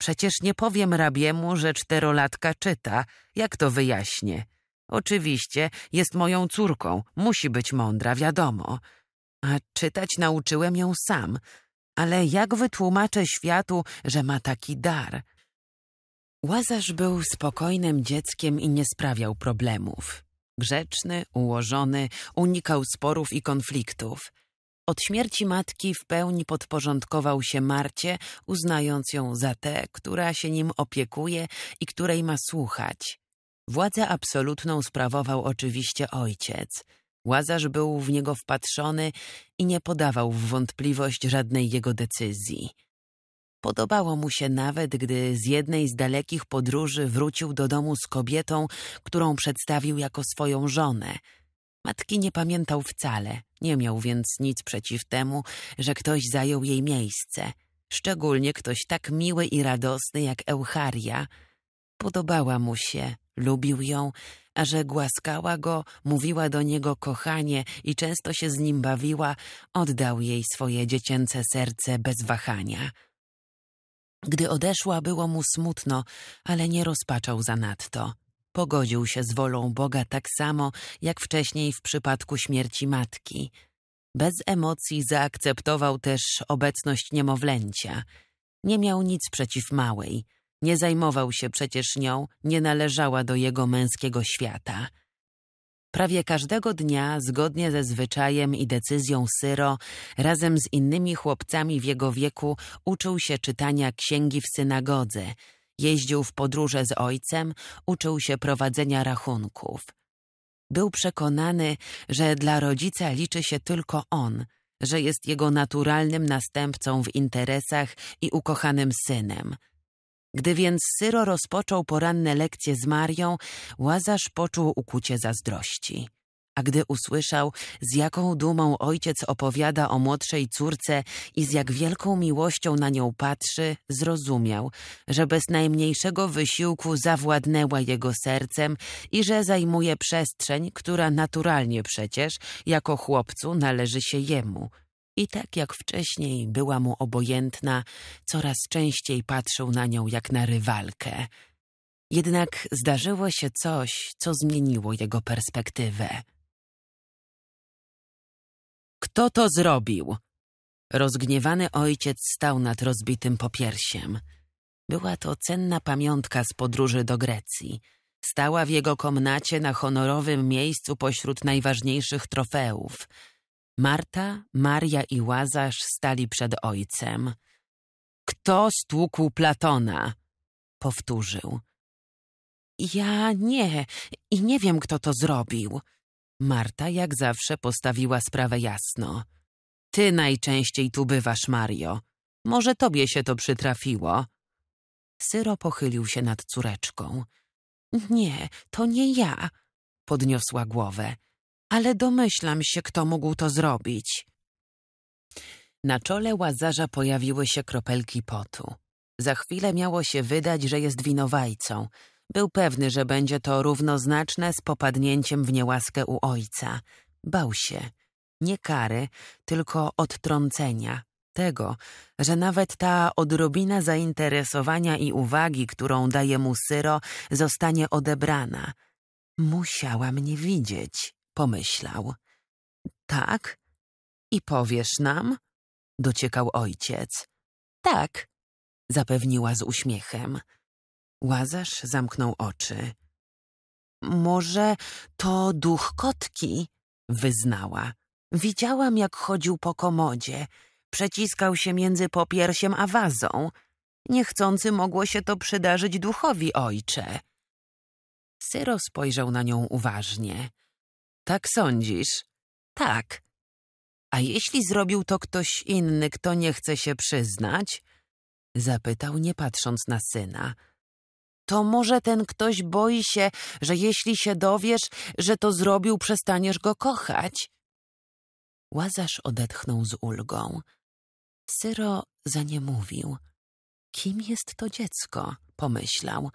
Przecież nie powiem rabiemu, że czterolatka czyta. Jak to wyjaśnię? Oczywiście, jest moją córką. Musi być mądra, wiadomo. A czytać nauczyłem ją sam. Ale jak wytłumaczę światu, że ma taki dar? Łazarz był spokojnym dzieckiem i nie sprawiał problemów. Grzeczny, ułożony, unikał sporów i konfliktów. Od śmierci matki w pełni podporządkował się Marcie, uznając ją za tę, która się nim opiekuje i której ma słuchać. Władzę absolutną sprawował oczywiście ojciec. Łazarz był w niego wpatrzony i nie podawał w wątpliwość żadnej jego decyzji. Podobało mu się nawet, gdy z jednej z dalekich podróży wrócił do domu z kobietą, którą przedstawił jako swoją żonę. Matki nie pamiętał wcale, nie miał więc nic przeciw temu, że ktoś zajął jej miejsce. Szczególnie ktoś tak miły i radosny jak Eucharia. Podobała mu się, lubił ją, a że głaskała go, mówiła do niego kochanie i często się z nim bawiła, oddał jej swoje dziecięce serce bez wahania. Gdy odeszła, było mu smutno, ale nie rozpaczał zanadto. Pogodził się z wolą Boga tak samo, jak wcześniej w przypadku śmierci matki. Bez emocji zaakceptował też obecność niemowlęcia. Nie miał nic przeciw małej. Nie zajmował się przecież nią, nie należała do jego męskiego świata. Prawie każdego dnia, zgodnie ze zwyczajem i decyzją Syro, razem z innymi chłopcami w jego wieku uczył się czytania księgi w synagodze. Jeździł w podróże z ojcem, uczył się prowadzenia rachunków. Był przekonany, że dla rodzica liczy się tylko on, że jest jego naturalnym następcą w interesach i ukochanym synem – gdy więc Syro rozpoczął poranne lekcje z Marią, Łazarz poczuł ukucie zazdrości. A gdy usłyszał, z jaką dumą ojciec opowiada o młodszej córce i z jak wielką miłością na nią patrzy, zrozumiał, że bez najmniejszego wysiłku zawładnęła jego sercem i że zajmuje przestrzeń, która naturalnie przecież, jako chłopcu, należy się jemu – i tak jak wcześniej była mu obojętna, coraz częściej patrzył na nią jak na rywalkę. Jednak zdarzyło się coś, co zmieniło jego perspektywę. Kto to zrobił? Rozgniewany ojciec stał nad rozbitym popiersiem. Była to cenna pamiątka z podróży do Grecji. Stała w jego komnacie na honorowym miejscu pośród najważniejszych trofeów – Marta, Maria i Łazarz stali przed ojcem. Kto stłukł Platona? Powtórzył. Ja nie i nie wiem, kto to zrobił. Marta jak zawsze postawiła sprawę jasno. Ty najczęściej tu bywasz, Mario. Może tobie się to przytrafiło. Syro pochylił się nad córeczką. Nie, to nie ja, podniosła głowę ale domyślam się, kto mógł to zrobić. Na czole łazarza pojawiły się kropelki potu. Za chwilę miało się wydać, że jest winowajcą. Był pewny, że będzie to równoznaczne z popadnięciem w niełaskę u ojca. Bał się. Nie kary, tylko odtrącenia. Tego, że nawet ta odrobina zainteresowania i uwagi, którą daje mu Syro, zostanie odebrana. Musiała mnie widzieć pomyślał. Tak? I powiesz nam? Dociekał ojciec. Tak, zapewniła z uśmiechem. Łazarz zamknął oczy. Może to duch kotki, wyznała. Widziałam, jak chodził po komodzie. Przeciskał się między popiersiem a wazą. Niechcący mogło się to przydarzyć duchowi, ojcze. Syro spojrzał na nią uważnie. Tak sądzisz? Tak. A jeśli zrobił to ktoś inny, kto nie chce się przyznać? Zapytał, nie patrząc na syna. To może ten ktoś boi się, że jeśli się dowiesz, że to zrobił, przestaniesz go kochać? Łazarz odetchnął z ulgą. Syro za nie mówił. Kim jest to dziecko? Pomyślał.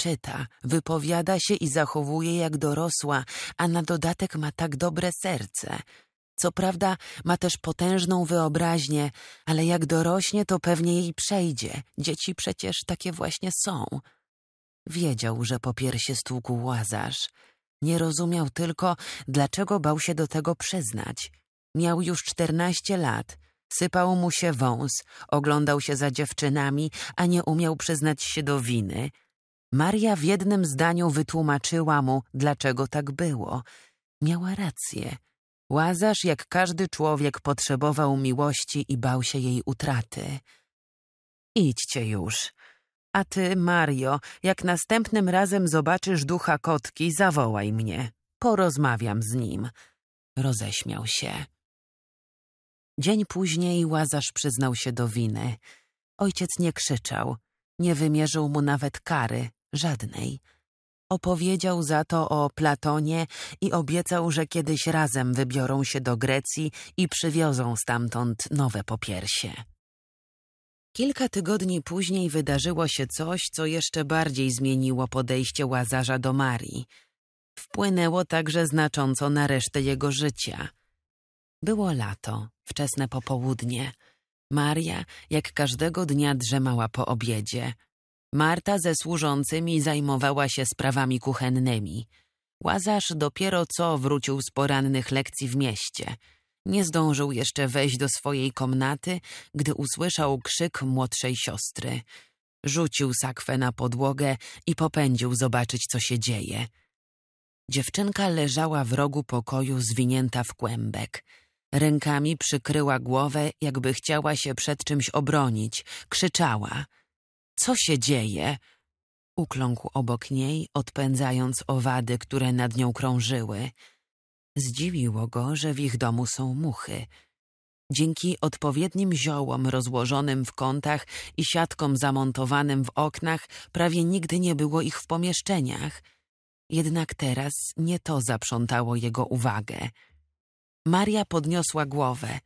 Czyta, wypowiada się i zachowuje jak dorosła, a na dodatek ma tak dobre serce. Co prawda, ma też potężną wyobraźnię, ale jak dorośnie, to pewnie jej przejdzie. Dzieci przecież takie właśnie są. Wiedział, że po piersi stłukł łazarz. Nie rozumiał tylko, dlaczego bał się do tego przyznać. Miał już czternaście lat, sypał mu się wąs, oglądał się za dziewczynami, a nie umiał przyznać się do winy. Maria w jednym zdaniu wytłumaczyła mu, dlaczego tak było. Miała rację. Łazarz, jak każdy człowiek, potrzebował miłości i bał się jej utraty. Idźcie już. A ty, Mario, jak następnym razem zobaczysz ducha kotki, zawołaj mnie. Porozmawiam z nim. Roześmiał się. Dzień później Łazarz przyznał się do winy. Ojciec nie krzyczał, nie wymierzył mu nawet kary, Żadnej. Opowiedział za to o Platonie i obiecał, że kiedyś razem wybiorą się do Grecji i przywiozą stamtąd nowe popiersie. Kilka tygodni później wydarzyło się coś, co jeszcze bardziej zmieniło podejście Łazarza do Marii. Wpłynęło także znacząco na resztę jego życia. Było lato, wczesne popołudnie. Maria, jak każdego dnia, drzemała po obiedzie, Marta ze służącymi zajmowała się sprawami kuchennymi. Łazarz dopiero co wrócił z porannych lekcji w mieście. Nie zdążył jeszcze wejść do swojej komnaty, gdy usłyszał krzyk młodszej siostry. Rzucił sakwę na podłogę i popędził zobaczyć, co się dzieje. Dziewczynka leżała w rogu pokoju zwinięta w kłębek. Rękami przykryła głowę, jakby chciała się przed czymś obronić. Krzyczała – co się dzieje? Ukląkł obok niej, odpędzając owady, które nad nią krążyły. Zdziwiło go, że w ich domu są muchy. Dzięki odpowiednim ziołom rozłożonym w kątach i siatkom zamontowanym w oknach prawie nigdy nie było ich w pomieszczeniach. Jednak teraz nie to zaprzątało jego uwagę. Maria podniosła głowę.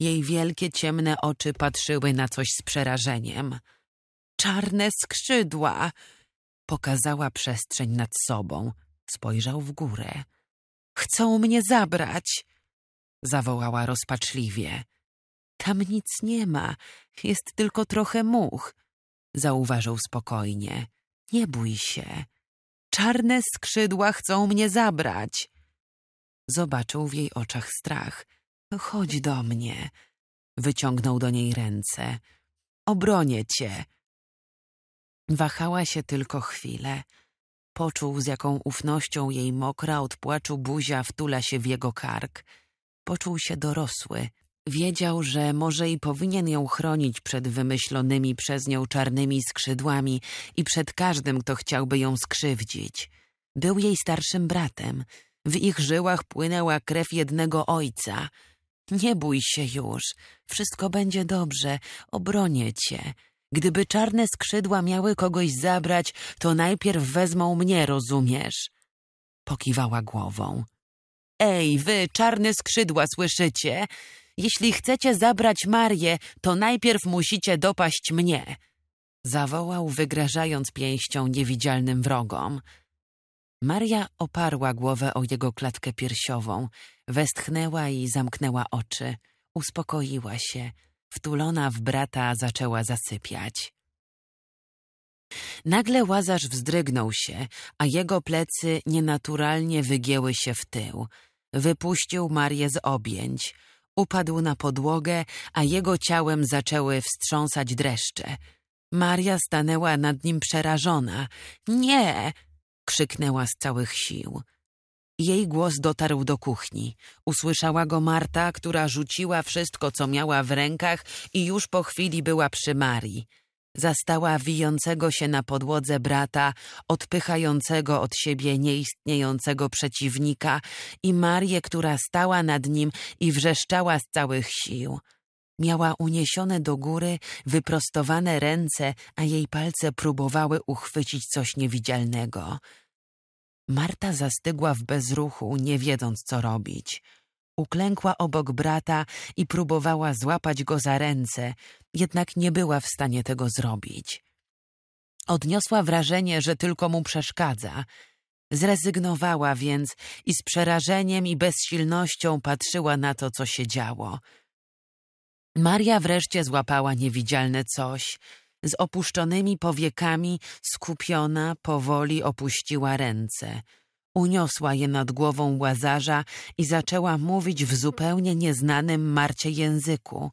Jej wielkie, ciemne oczy patrzyły na coś z przerażeniem czarne skrzydła. Pokazała przestrzeń nad sobą. Spojrzał w górę. Chcą mnie zabrać. Zawołała rozpaczliwie. Tam nic nie ma, jest tylko trochę much. Zauważył spokojnie. Nie bój się. Czarne skrzydła chcą mnie zabrać. Zobaczył w jej oczach strach. Chodź do mnie. Wyciągnął do niej ręce. Obronię cię. Wahała się tylko chwilę. Poczuł, z jaką ufnością jej mokra od płaczu buzia wtula się w jego kark. Poczuł się dorosły. Wiedział, że może i powinien ją chronić przed wymyślonymi przez nią czarnymi skrzydłami i przed każdym, kto chciałby ją skrzywdzić. Był jej starszym bratem. W ich żyłach płynęła krew jednego ojca. Nie bój się już, wszystko będzie dobrze, obronię cię. Gdyby czarne skrzydła miały kogoś zabrać, to najpierw wezmą mnie, rozumiesz? Pokiwała głową. Ej, wy, czarne skrzydła, słyszycie? Jeśli chcecie zabrać Marię, to najpierw musicie dopaść mnie. Zawołał, wygrażając pięścią niewidzialnym wrogom. Maria oparła głowę o jego klatkę piersiową, westchnęła i zamknęła oczy. Uspokoiła się wtulona w brata, zaczęła zasypiać. Nagle łazarz wzdrygnął się, a jego plecy nienaturalnie wygięły się w tył. Wypuścił Marię z objęć. Upadł na podłogę, a jego ciałem zaczęły wstrząsać dreszcze. Maria stanęła nad nim przerażona. Nie! krzyknęła z całych sił. Jej głos dotarł do kuchni. Usłyszała go Marta, która rzuciła wszystko, co miała w rękach i już po chwili była przy Marii. Zastała wijącego się na podłodze brata, odpychającego od siebie nieistniejącego przeciwnika i Marię, która stała nad nim i wrzeszczała z całych sił. Miała uniesione do góry, wyprostowane ręce, a jej palce próbowały uchwycić coś niewidzialnego. Marta zastygła w bezruchu, nie wiedząc co robić. Uklękła obok brata i próbowała złapać go za ręce, jednak nie była w stanie tego zrobić. Odniosła wrażenie, że tylko mu przeszkadza. Zrezygnowała więc i z przerażeniem i bezsilnością patrzyła na to, co się działo. Maria wreszcie złapała niewidzialne coś – z opuszczonymi powiekami, skupiona, powoli opuściła ręce. Uniosła je nad głową łazarza i zaczęła mówić w zupełnie nieznanym Marcie języku.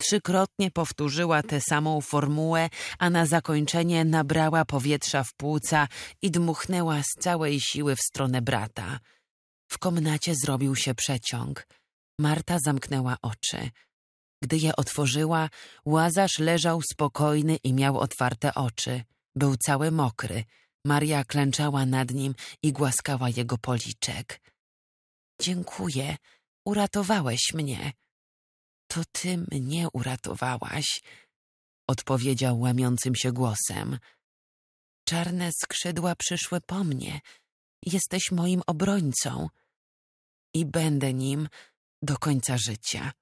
Trzykrotnie powtórzyła tę samą formułę, a na zakończenie nabrała powietrza w płuca i dmuchnęła z całej siły w stronę brata. W komnacie zrobił się przeciąg. Marta zamknęła oczy. Gdy je otworzyła, łazarz leżał spokojny i miał otwarte oczy. Był cały mokry. Maria klęczała nad nim i głaskała jego policzek. Dziękuję, uratowałeś mnie. To ty mnie uratowałaś, odpowiedział łamiącym się głosem. Czarne skrzydła przyszły po mnie. Jesteś moim obrońcą i będę nim do końca życia.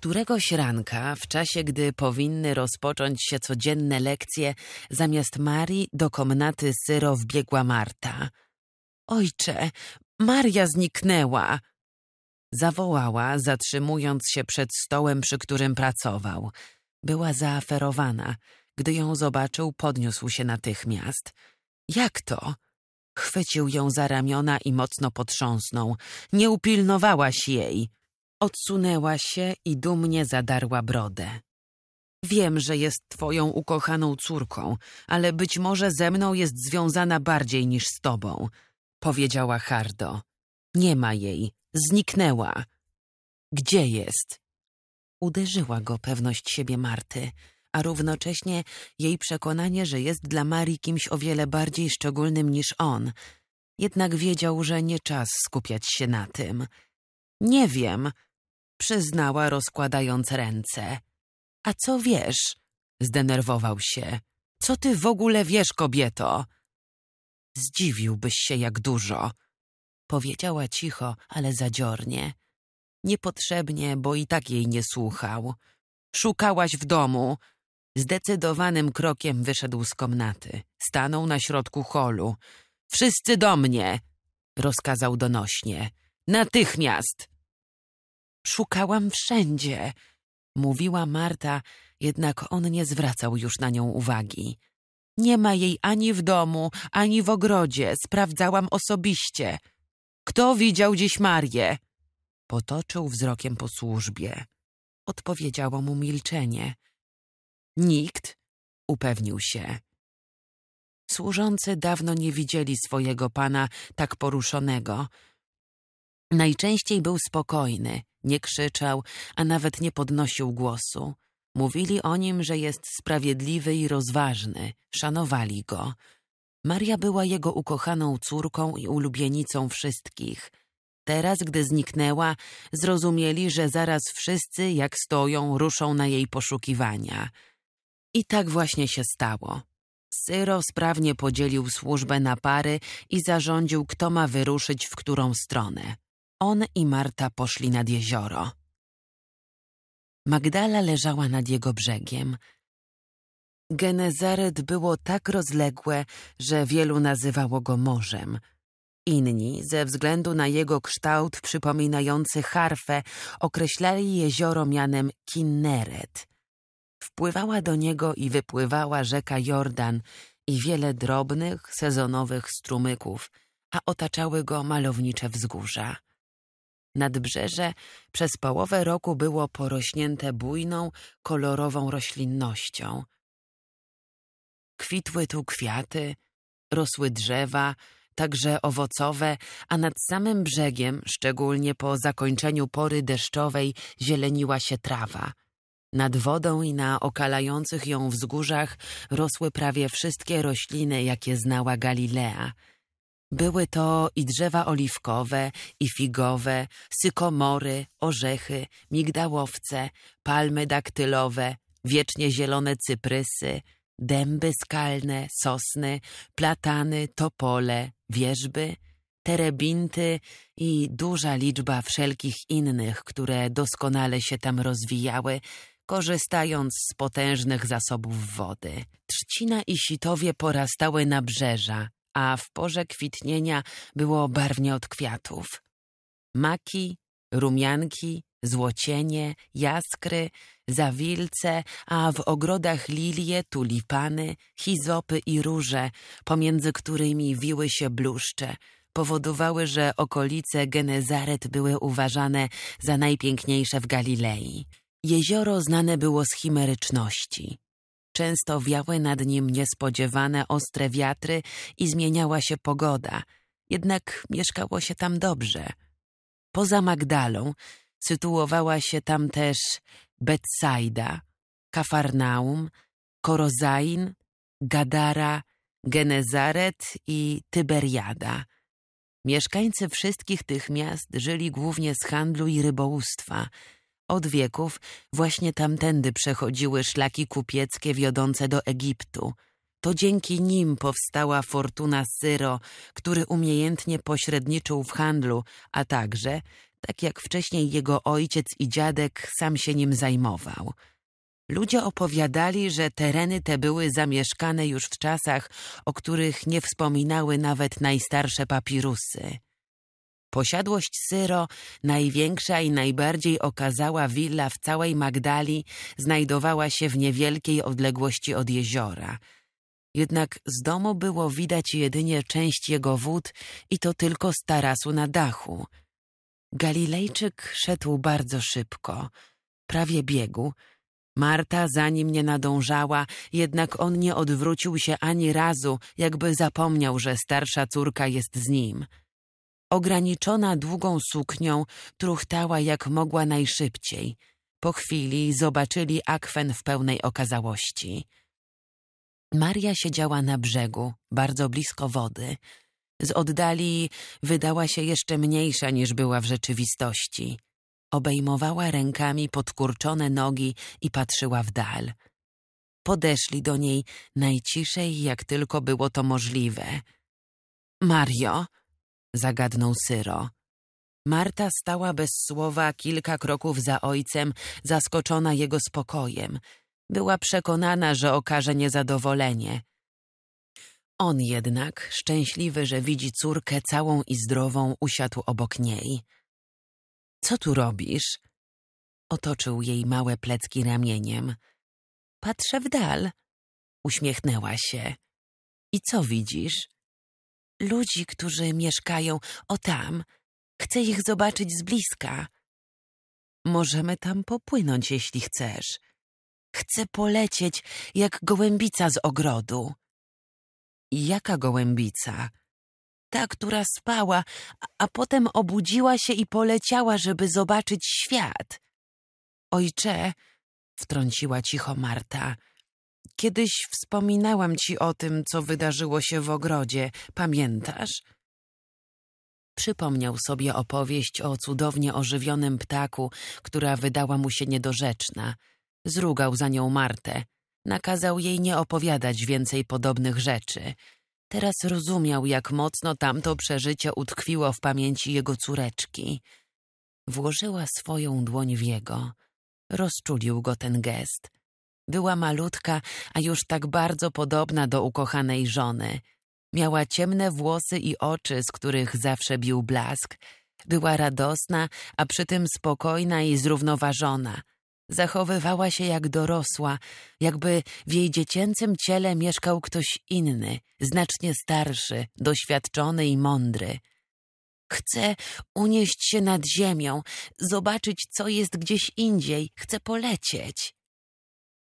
Któregoś ranka, w czasie gdy powinny rozpocząć się codzienne lekcje, zamiast Marii do komnaty Syro wbiegła Marta. Ojcze, Maria zniknęła! Zawołała, zatrzymując się przed stołem, przy którym pracował. Była zaaferowana. Gdy ją zobaczył, podniósł się natychmiast. Jak to? Chwycił ją za ramiona i mocno potrząsnął. Nie upilnowałaś jej. Odsunęła się i dumnie zadarła brodę. Wiem, że jest twoją ukochaną córką, ale być może ze mną jest związana bardziej niż z tobą, powiedziała hardo. Nie ma jej, zniknęła. Gdzie jest? Uderzyła go pewność siebie Marty, a równocześnie jej przekonanie, że jest dla Marii kimś o wiele bardziej szczególnym niż on. Jednak wiedział, że nie czas skupiać się na tym. Nie wiem, Przyznała rozkładając ręce. A co wiesz? Zdenerwował się. Co ty w ogóle wiesz, kobieto? Zdziwiłbyś się, jak dużo. Powiedziała cicho, ale zadziornie. Niepotrzebnie, bo i tak jej nie słuchał. Szukałaś w domu. Zdecydowanym krokiem wyszedł z komnaty. Stanął na środku holu. Wszyscy do mnie! Rozkazał donośnie. Natychmiast! Szukałam wszędzie, mówiła Marta, jednak on nie zwracał już na nią uwagi. Nie ma jej ani w domu, ani w ogrodzie. Sprawdzałam osobiście. Kto widział dziś Marię? Potoczył wzrokiem po służbie. Odpowiedziało mu milczenie. Nikt? Upewnił się. Służący dawno nie widzieli swojego pana tak poruszonego. Najczęściej był spokojny, nie krzyczał, a nawet nie podnosił głosu. Mówili o nim, że jest sprawiedliwy i rozważny, szanowali go. Maria była jego ukochaną córką i ulubienicą wszystkich. Teraz, gdy zniknęła, zrozumieli, że zaraz wszyscy, jak stoją, ruszą na jej poszukiwania. I tak właśnie się stało. Syro sprawnie podzielił służbę na pary i zarządził, kto ma wyruszyć w którą stronę. On i Marta poszli nad jezioro. Magdala leżała nad jego brzegiem. Genezaret było tak rozległe, że wielu nazywało go morzem. Inni, ze względu na jego kształt przypominający harfę, określali jezioro mianem Kinneret. Wpływała do niego i wypływała rzeka Jordan i wiele drobnych, sezonowych strumyków, a otaczały go malownicze wzgórza. Nadbrzeże przez połowę roku było porośnięte bujną, kolorową roślinnością. Kwitły tu kwiaty, rosły drzewa, także owocowe, a nad samym brzegiem, szczególnie po zakończeniu pory deszczowej, zieleniła się trawa. Nad wodą i na okalających ją wzgórzach rosły prawie wszystkie rośliny, jakie znała Galilea – były to i drzewa oliwkowe, i figowe, sykomory, orzechy, migdałowce, palmy daktylowe, wiecznie zielone cyprysy, dęby skalne, sosny, platany, topole, wierzby, terebinty i duża liczba wszelkich innych, które doskonale się tam rozwijały, korzystając z potężnych zasobów wody. Trzcina i sitowie porastały na brzeża, a w porze kwitnienia było barwnie od kwiatów. Maki, rumianki, złocienie, jaskry, zawilce, a w ogrodach lilie, tulipany, hizopy i róże, pomiędzy którymi wiły się bluszcze, powodowały, że okolice Genezaret były uważane za najpiękniejsze w Galilei. Jezioro znane było z chimeryczności często wiały nad nim niespodziewane, ostre wiatry i zmieniała się pogoda. Jednak mieszkało się tam dobrze. Poza Magdalą sytuowała się tam też Betsaida, Kafarnaum, Korozain, Gadara, Genezaret i Tyberiada. Mieszkańcy wszystkich tych miast żyli głównie z handlu i rybołówstwa – od wieków właśnie tamtędy przechodziły szlaki kupieckie wiodące do Egiptu. To dzięki nim powstała fortuna Syro, który umiejętnie pośredniczył w handlu, a także, tak jak wcześniej jego ojciec i dziadek, sam się nim zajmował. Ludzie opowiadali, że tereny te były zamieszkane już w czasach, o których nie wspominały nawet najstarsze papirusy. Posiadłość Syro, największa i najbardziej okazała willa w całej Magdali, znajdowała się w niewielkiej odległości od jeziora. Jednak z domu było widać jedynie część jego wód i to tylko z tarasu na dachu. Galilejczyk szedł bardzo szybko, prawie biegł. Marta za nim nie nadążała, jednak on nie odwrócił się ani razu, jakby zapomniał, że starsza córka jest z nim – ograniczona długą suknią, truchtała jak mogła najszybciej. Po chwili zobaczyli akwen w pełnej okazałości. Maria siedziała na brzegu, bardzo blisko wody. Z oddali wydała się jeszcze mniejsza niż była w rzeczywistości. Obejmowała rękami podkurczone nogi i patrzyła w dal. Podeszli do niej najciszej, jak tylko było to możliwe. Mario, zagadnął Syro. Marta stała bez słowa kilka kroków za ojcem, zaskoczona jego spokojem. Była przekonana, że okaże niezadowolenie. On jednak, szczęśliwy, że widzi córkę całą i zdrową, usiadł obok niej. Co tu robisz? Otoczył jej małe plecki ramieniem. Patrzę w dal. Uśmiechnęła się. I co widzisz? ludzi, którzy mieszkają o tam. Chcę ich zobaczyć z bliska. Możemy tam popłynąć, jeśli chcesz. Chcę polecieć jak gołębica z ogrodu. Jaka gołębica? Ta, która spała, a potem obudziła się i poleciała, żeby zobaczyć świat. Ojcze, wtrąciła cicho Marta, Kiedyś wspominałam ci o tym, co wydarzyło się w ogrodzie. Pamiętasz? Przypomniał sobie opowieść o cudownie ożywionym ptaku, która wydała mu się niedorzeczna. Zrugał za nią Martę. Nakazał jej nie opowiadać więcej podobnych rzeczy. Teraz rozumiał, jak mocno tamto przeżycie utkwiło w pamięci jego córeczki. Włożyła swoją dłoń w jego. Rozczulił go ten gest. Była malutka, a już tak bardzo podobna do ukochanej żony. Miała ciemne włosy i oczy, z których zawsze bił blask. Była radosna, a przy tym spokojna i zrównoważona. Zachowywała się jak dorosła, jakby w jej dziecięcym ciele mieszkał ktoś inny, znacznie starszy, doświadczony i mądry. Chcę unieść się nad ziemią, zobaczyć, co jest gdzieś indziej, chcę polecieć.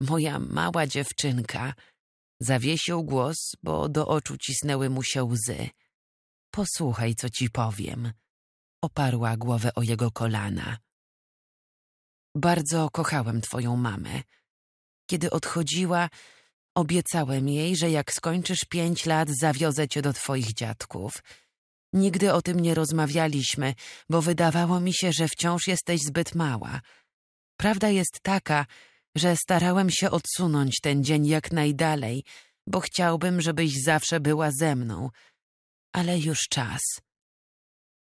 Moja mała dziewczynka. Zawiesił głos, bo do oczu cisnęły mu się łzy. Posłuchaj, co ci powiem. Oparła głowę o jego kolana. Bardzo kochałem twoją mamę. Kiedy odchodziła, obiecałem jej, że jak skończysz pięć lat, zawiozę cię do twoich dziadków. Nigdy o tym nie rozmawialiśmy, bo wydawało mi się, że wciąż jesteś zbyt mała. Prawda jest taka, że starałem się odsunąć ten dzień jak najdalej, bo chciałbym, żebyś zawsze była ze mną. Ale już czas.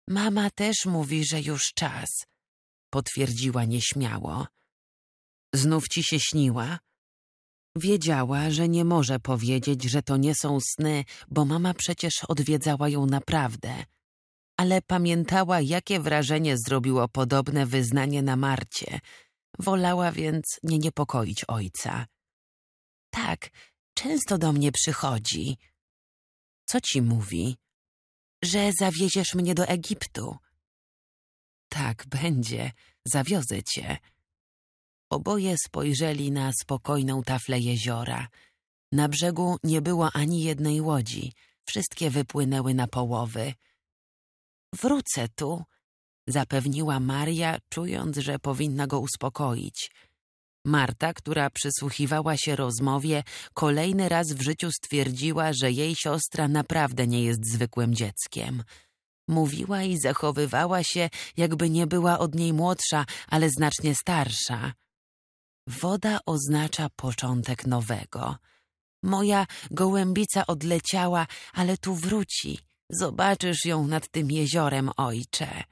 Mama też mówi, że już czas, potwierdziła nieśmiało. Znów ci się śniła? Wiedziała, że nie może powiedzieć, że to nie są sny, bo mama przecież odwiedzała ją naprawdę. Ale pamiętała, jakie wrażenie zrobiło podobne wyznanie na Marcie – Wolała więc nie niepokoić ojca. Tak, często do mnie przychodzi. Co ci mówi? Że zawieziesz mnie do Egiptu. Tak, będzie. Zawiozę cię. Oboje spojrzeli na spokojną taflę jeziora. Na brzegu nie było ani jednej łodzi. Wszystkie wypłynęły na połowy. Wrócę tu, zapewniła Maria, czując, że powinna go uspokoić. Marta, która przysłuchiwała się rozmowie, kolejny raz w życiu stwierdziła, że jej siostra naprawdę nie jest zwykłym dzieckiem. Mówiła i zachowywała się, jakby nie była od niej młodsza, ale znacznie starsza. Woda oznacza początek nowego. Moja gołębica odleciała, ale tu wróci. Zobaczysz ją nad tym jeziorem, ojcze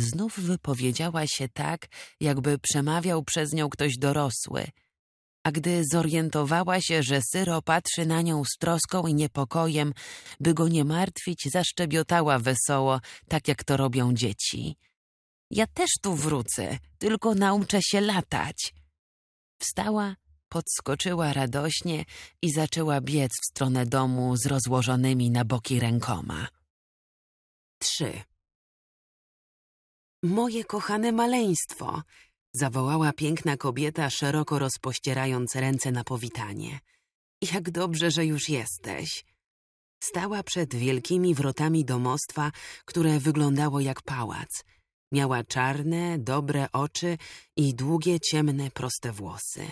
znów wypowiedziała się tak, jakby przemawiał przez nią ktoś dorosły. A gdy zorientowała się, że Syro patrzy na nią z troską i niepokojem, by go nie martwić, zaszczebiotała wesoło, tak jak to robią dzieci. Ja też tu wrócę, tylko nauczę się latać. Wstała, podskoczyła radośnie i zaczęła biec w stronę domu z rozłożonymi na boki rękoma. 3. Moje kochane maleństwo! Zawołała piękna kobieta, szeroko rozpościerając ręce na powitanie. Jak dobrze, że już jesteś. Stała przed wielkimi wrotami domostwa, które wyglądało jak pałac. Miała czarne, dobre oczy i długie, ciemne, proste włosy.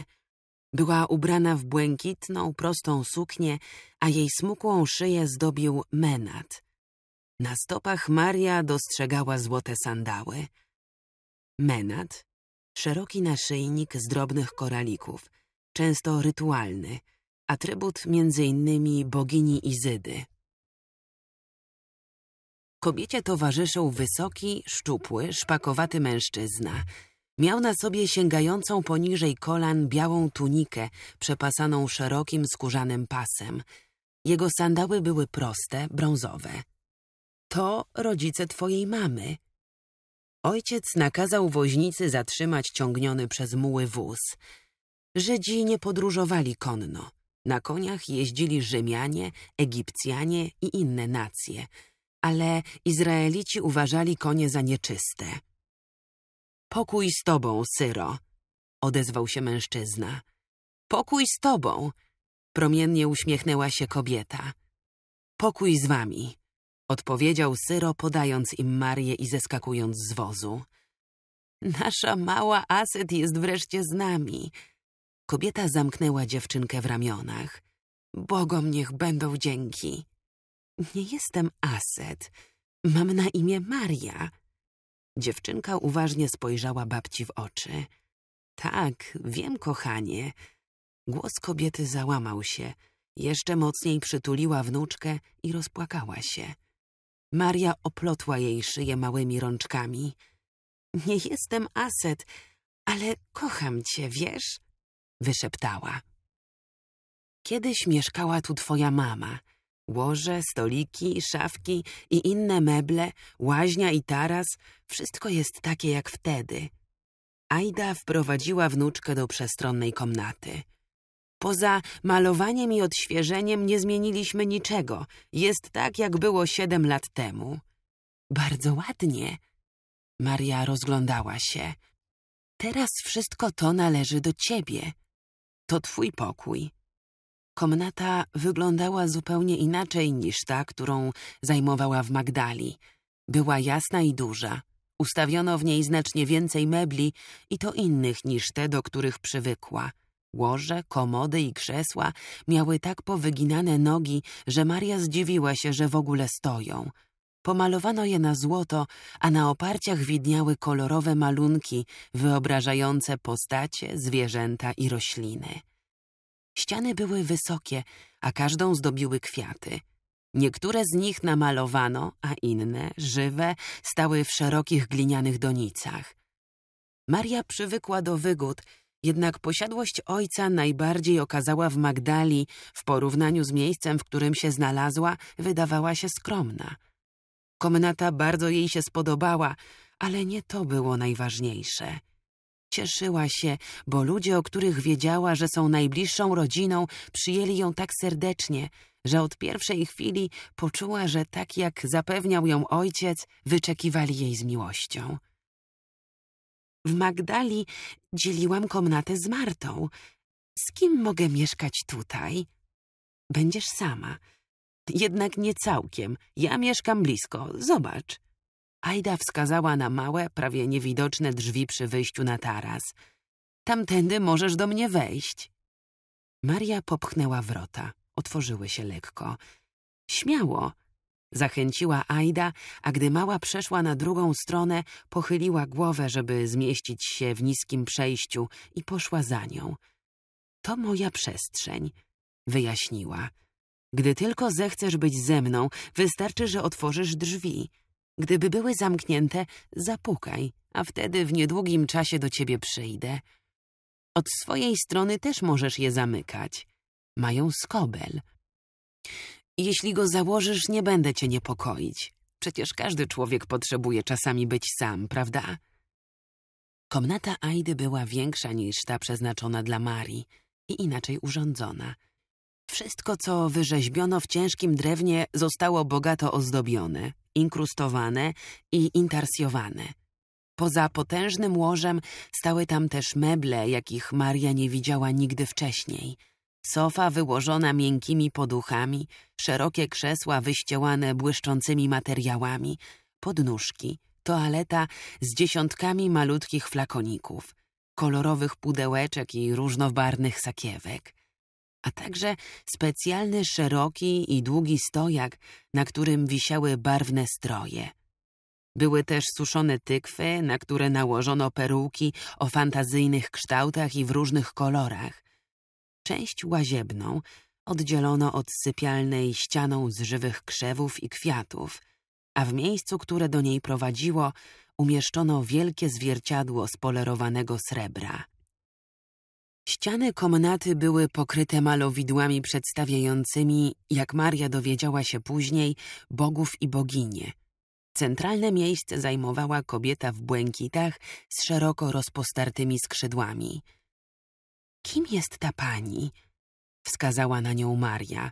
Była ubrana w błękitną, prostą suknię, a jej smukłą szyję zdobił menat. Na stopach Maria dostrzegała złote sandały. Menat, szeroki naszyjnik z drobnych koralików, często rytualny, atrybut m.in. bogini Izydy. Kobiecie towarzyszył wysoki, szczupły, szpakowaty mężczyzna. Miał na sobie sięgającą poniżej kolan białą tunikę przepasaną szerokim skórzanym pasem. Jego sandały były proste, brązowe. To rodzice twojej mamy. Ojciec nakazał woźnicy zatrzymać ciągniony przez muły wóz. Żydzi nie podróżowali konno. Na koniach jeździli Rzymianie, Egipcjanie i inne nacje, ale Izraelici uważali konie za nieczyste. Pokój z tobą, Syro, odezwał się mężczyzna. Pokój z tobą, promiennie uśmiechnęła się kobieta. Pokój z wami. Odpowiedział Syro, podając im Marię i zeskakując z wozu. Nasza mała Aset jest wreszcie z nami. Kobieta zamknęła dziewczynkę w ramionach. Bogom niech będą dzięki. Nie jestem Aset. Mam na imię Maria. Dziewczynka uważnie spojrzała babci w oczy. Tak, wiem, kochanie. Głos kobiety załamał się. Jeszcze mocniej przytuliła wnuczkę i rozpłakała się. Maria oplotła jej szyję małymi rączkami. Nie jestem aset, ale kocham cię, wiesz? Wyszeptała. Kiedyś mieszkała tu twoja mama. Łoże, stoliki, szafki i inne meble, łaźnia i taras, wszystko jest takie jak wtedy. Aida wprowadziła wnuczkę do przestronnej komnaty. Poza malowaniem i odświeżeniem nie zmieniliśmy niczego. Jest tak, jak było siedem lat temu. Bardzo ładnie. Maria rozglądała się. Teraz wszystko to należy do ciebie. To twój pokój. Komnata wyglądała zupełnie inaczej niż ta, którą zajmowała w Magdali. Była jasna i duża. Ustawiono w niej znacznie więcej mebli i to innych niż te, do których przywykła. Łoże, komody i krzesła miały tak powyginane nogi, że Maria zdziwiła się, że w ogóle stoją. Pomalowano je na złoto, a na oparciach widniały kolorowe malunki wyobrażające postacie, zwierzęta i rośliny. Ściany były wysokie, a każdą zdobiły kwiaty. Niektóre z nich namalowano, a inne, żywe, stały w szerokich glinianych donicach. Maria przywykła do wygód, jednak posiadłość ojca najbardziej okazała w Magdali, w porównaniu z miejscem, w którym się znalazła, wydawała się skromna. Komnata bardzo jej się spodobała, ale nie to było najważniejsze. Cieszyła się, bo ludzie, o których wiedziała, że są najbliższą rodziną, przyjęli ją tak serdecznie, że od pierwszej chwili poczuła, że tak jak zapewniał ją ojciec, wyczekiwali jej z miłością. W Magdali dzieliłam komnatę z Martą. Z kim mogę mieszkać tutaj? Będziesz sama. Jednak nie całkiem. Ja mieszkam blisko. Zobacz. Aida wskazała na małe, prawie niewidoczne drzwi przy wyjściu na taras. Tamtędy możesz do mnie wejść. Maria popchnęła wrota. Otworzyły się lekko. Śmiało. Zachęciła Aida, a gdy mała przeszła na drugą stronę, pochyliła głowę, żeby zmieścić się w niskim przejściu i poszła za nią. To moja przestrzeń, wyjaśniła. Gdy tylko zechcesz być ze mną, wystarczy, że otworzysz drzwi. Gdyby były zamknięte, zapukaj, a wtedy w niedługim czasie do ciebie przyjdę. Od swojej strony też możesz je zamykać. Mają skobel. Jeśli go założysz, nie będę cię niepokoić. Przecież każdy człowiek potrzebuje czasami być sam, prawda? Komnata Aidy była większa niż ta przeznaczona dla Marii i inaczej urządzona. Wszystko, co wyrzeźbiono w ciężkim drewnie, zostało bogato ozdobione, inkrustowane i intarsjowane. Poza potężnym łożem stały tam też meble, jakich Maria nie widziała nigdy wcześniej – Sofa wyłożona miękkimi poduchami, szerokie krzesła wyścielane błyszczącymi materiałami, podnóżki, toaleta z dziesiątkami malutkich flakoników, kolorowych pudełeczek i różnowarnych sakiewek a także specjalny szeroki i długi stojak, na którym wisiały barwne stroje. Były też suszone tykwy, na które nałożono peruki o fantazyjnych kształtach i w różnych kolorach, Część łaziebną oddzielono od sypialnej ścianą z żywych krzewów i kwiatów, a w miejscu, które do niej prowadziło, umieszczono wielkie zwierciadło z polerowanego srebra. Ściany komnaty były pokryte malowidłami przedstawiającymi, jak Maria dowiedziała się później, bogów i boginie. Centralne miejsce zajmowała kobieta w błękitach z szeroko rozpostartymi skrzydłami – kim jest ta pani? Wskazała na nią Maria.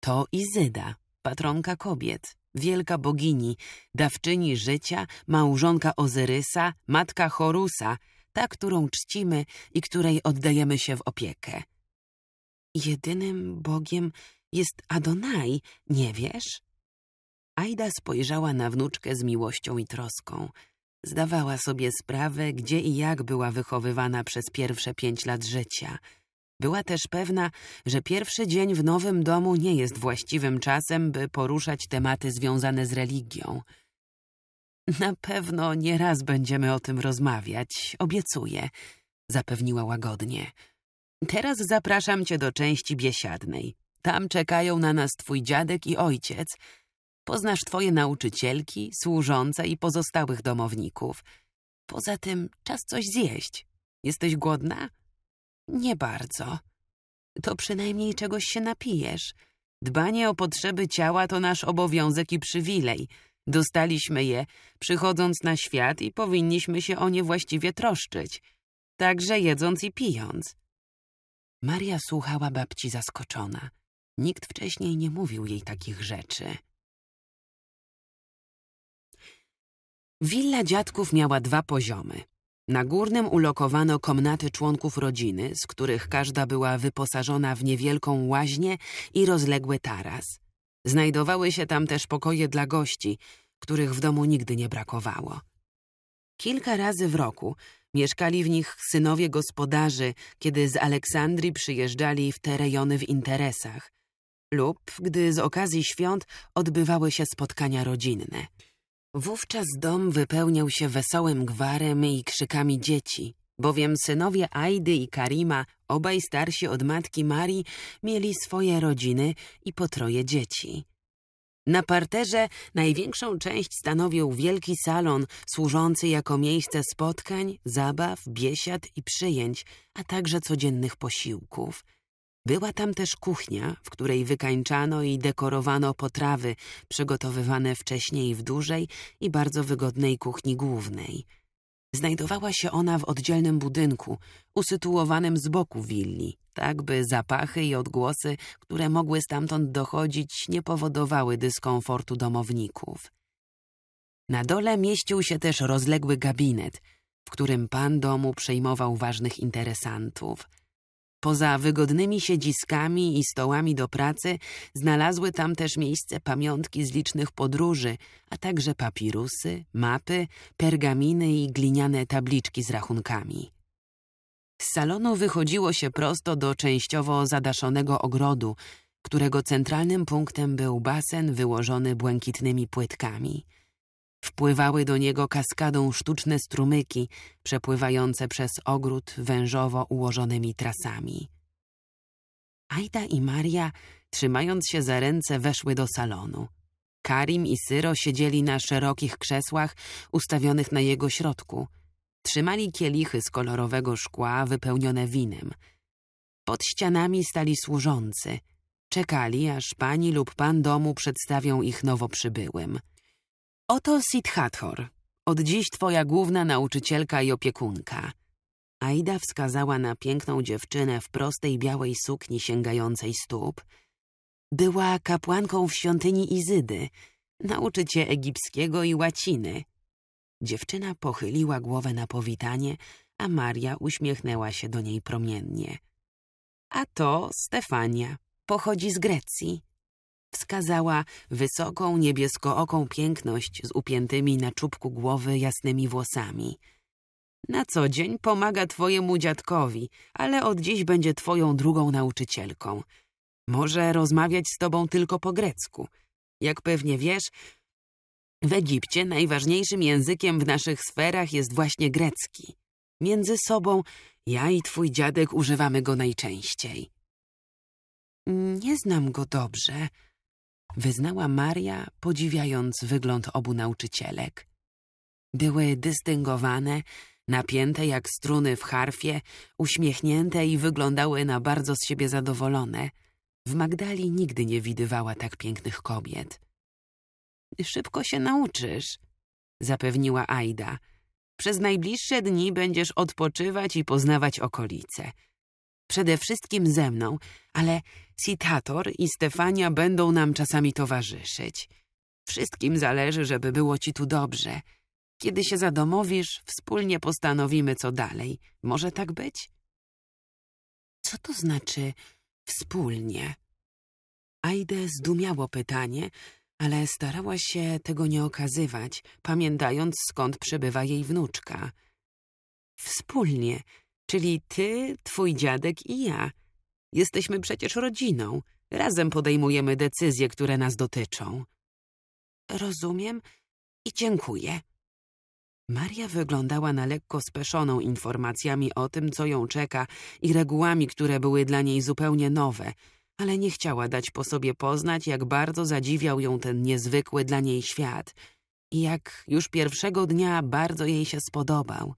To Izyda, patronka kobiet, wielka bogini, dawczyni życia, małżonka Ozyrysa, matka Horusa, ta, którą czcimy i której oddajemy się w opiekę. Jedynym bogiem jest Adonai, nie wiesz? Aida spojrzała na wnuczkę z miłością i troską – Zdawała sobie sprawę, gdzie i jak była wychowywana przez pierwsze pięć lat życia. Była też pewna, że pierwszy dzień w nowym domu nie jest właściwym czasem, by poruszać tematy związane z religią. Na pewno nie raz będziemy o tym rozmawiać, obiecuję, zapewniła łagodnie. Teraz zapraszam cię do części biesiadnej. Tam czekają na nas twój dziadek i ojciec – Poznasz twoje nauczycielki, służące i pozostałych domowników. Poza tym czas coś zjeść. Jesteś głodna? Nie bardzo. To przynajmniej czegoś się napijesz. Dbanie o potrzeby ciała to nasz obowiązek i przywilej. Dostaliśmy je, przychodząc na świat i powinniśmy się o nie właściwie troszczyć. Także jedząc i pijąc. Maria słuchała babci zaskoczona. Nikt wcześniej nie mówił jej takich rzeczy. Willa dziadków miała dwa poziomy. Na górnym ulokowano komnaty członków rodziny, z których każda była wyposażona w niewielką łaźnię i rozległy taras. Znajdowały się tam też pokoje dla gości, których w domu nigdy nie brakowało. Kilka razy w roku mieszkali w nich synowie gospodarzy, kiedy z Aleksandrii przyjeżdżali w te rejony w interesach lub gdy z okazji świąt odbywały się spotkania rodzinne. Wówczas dom wypełniał się wesołym gwarem i krzykami dzieci, bowiem synowie Aidy i Karima, obaj starsi od matki Marii, mieli swoje rodziny i potroje dzieci. Na parterze największą część stanowił wielki salon, służący jako miejsce spotkań, zabaw, biesiad i przyjęć, a także codziennych posiłków – była tam też kuchnia, w której wykańczano i dekorowano potrawy przygotowywane wcześniej w dużej i bardzo wygodnej kuchni głównej. Znajdowała się ona w oddzielnym budynku, usytuowanym z boku willi, tak by zapachy i odgłosy, które mogły stamtąd dochodzić, nie powodowały dyskomfortu domowników. Na dole mieścił się też rozległy gabinet, w którym pan domu przejmował ważnych interesantów – Poza wygodnymi siedziskami i stołami do pracy znalazły tam też miejsce pamiątki z licznych podróży, a także papirusy, mapy, pergaminy i gliniane tabliczki z rachunkami. Z salonu wychodziło się prosto do częściowo zadaszonego ogrodu, którego centralnym punktem był basen wyłożony błękitnymi płytkami – Wpływały do niego kaskadą sztuczne strumyki, przepływające przez ogród wężowo ułożonymi trasami. Aida i Maria, trzymając się za ręce, weszły do salonu. Karim i Syro siedzieli na szerokich krzesłach ustawionych na jego środku. Trzymali kielichy z kolorowego szkła wypełnione winem. Pod ścianami stali służący. Czekali, aż pani lub pan domu przedstawią ich nowo przybyłym. Oto Sidhathor. od dziś twoja główna nauczycielka i opiekunka. Aida wskazała na piękną dziewczynę w prostej białej sukni sięgającej stóp. Była kapłanką w świątyni Izydy. Nauczy cię egipskiego i łaciny. Dziewczyna pochyliła głowę na powitanie, a Maria uśmiechnęła się do niej promiennie. A to Stefania. Pochodzi z Grecji. Wskazała wysoką, niebieskooką piękność z upiętymi na czubku głowy jasnymi włosami. Na co dzień pomaga twojemu dziadkowi, ale od dziś będzie twoją drugą nauczycielką. Może rozmawiać z tobą tylko po grecku. Jak pewnie wiesz, w Egipcie najważniejszym językiem w naszych sferach jest właśnie grecki. Między sobą ja i twój dziadek używamy go najczęściej. Nie znam go dobrze, wyznała Maria, podziwiając wygląd obu nauczycielek. Były dystyngowane, napięte jak struny w harfie, uśmiechnięte i wyglądały na bardzo z siebie zadowolone. W Magdali nigdy nie widywała tak pięknych kobiet. Szybko się nauczysz, zapewniła Aida. Przez najbliższe dni będziesz odpoczywać i poznawać okolice. Przede wszystkim ze mną, ale Sitator i Stefania będą nam czasami towarzyszyć. Wszystkim zależy, żeby było ci tu dobrze. Kiedy się zadomowisz, wspólnie postanowimy, co dalej. Może tak być? Co to znaczy wspólnie? Aide zdumiało pytanie, ale starała się tego nie okazywać, pamiętając skąd przybywa jej wnuczka. Wspólnie Czyli ty, twój dziadek i ja. Jesteśmy przecież rodziną. Razem podejmujemy decyzje, które nas dotyczą. Rozumiem i dziękuję. Maria wyglądała na lekko speszoną informacjami o tym, co ją czeka i regułami, które były dla niej zupełnie nowe, ale nie chciała dać po sobie poznać, jak bardzo zadziwiał ją ten niezwykły dla niej świat i jak już pierwszego dnia bardzo jej się spodobał –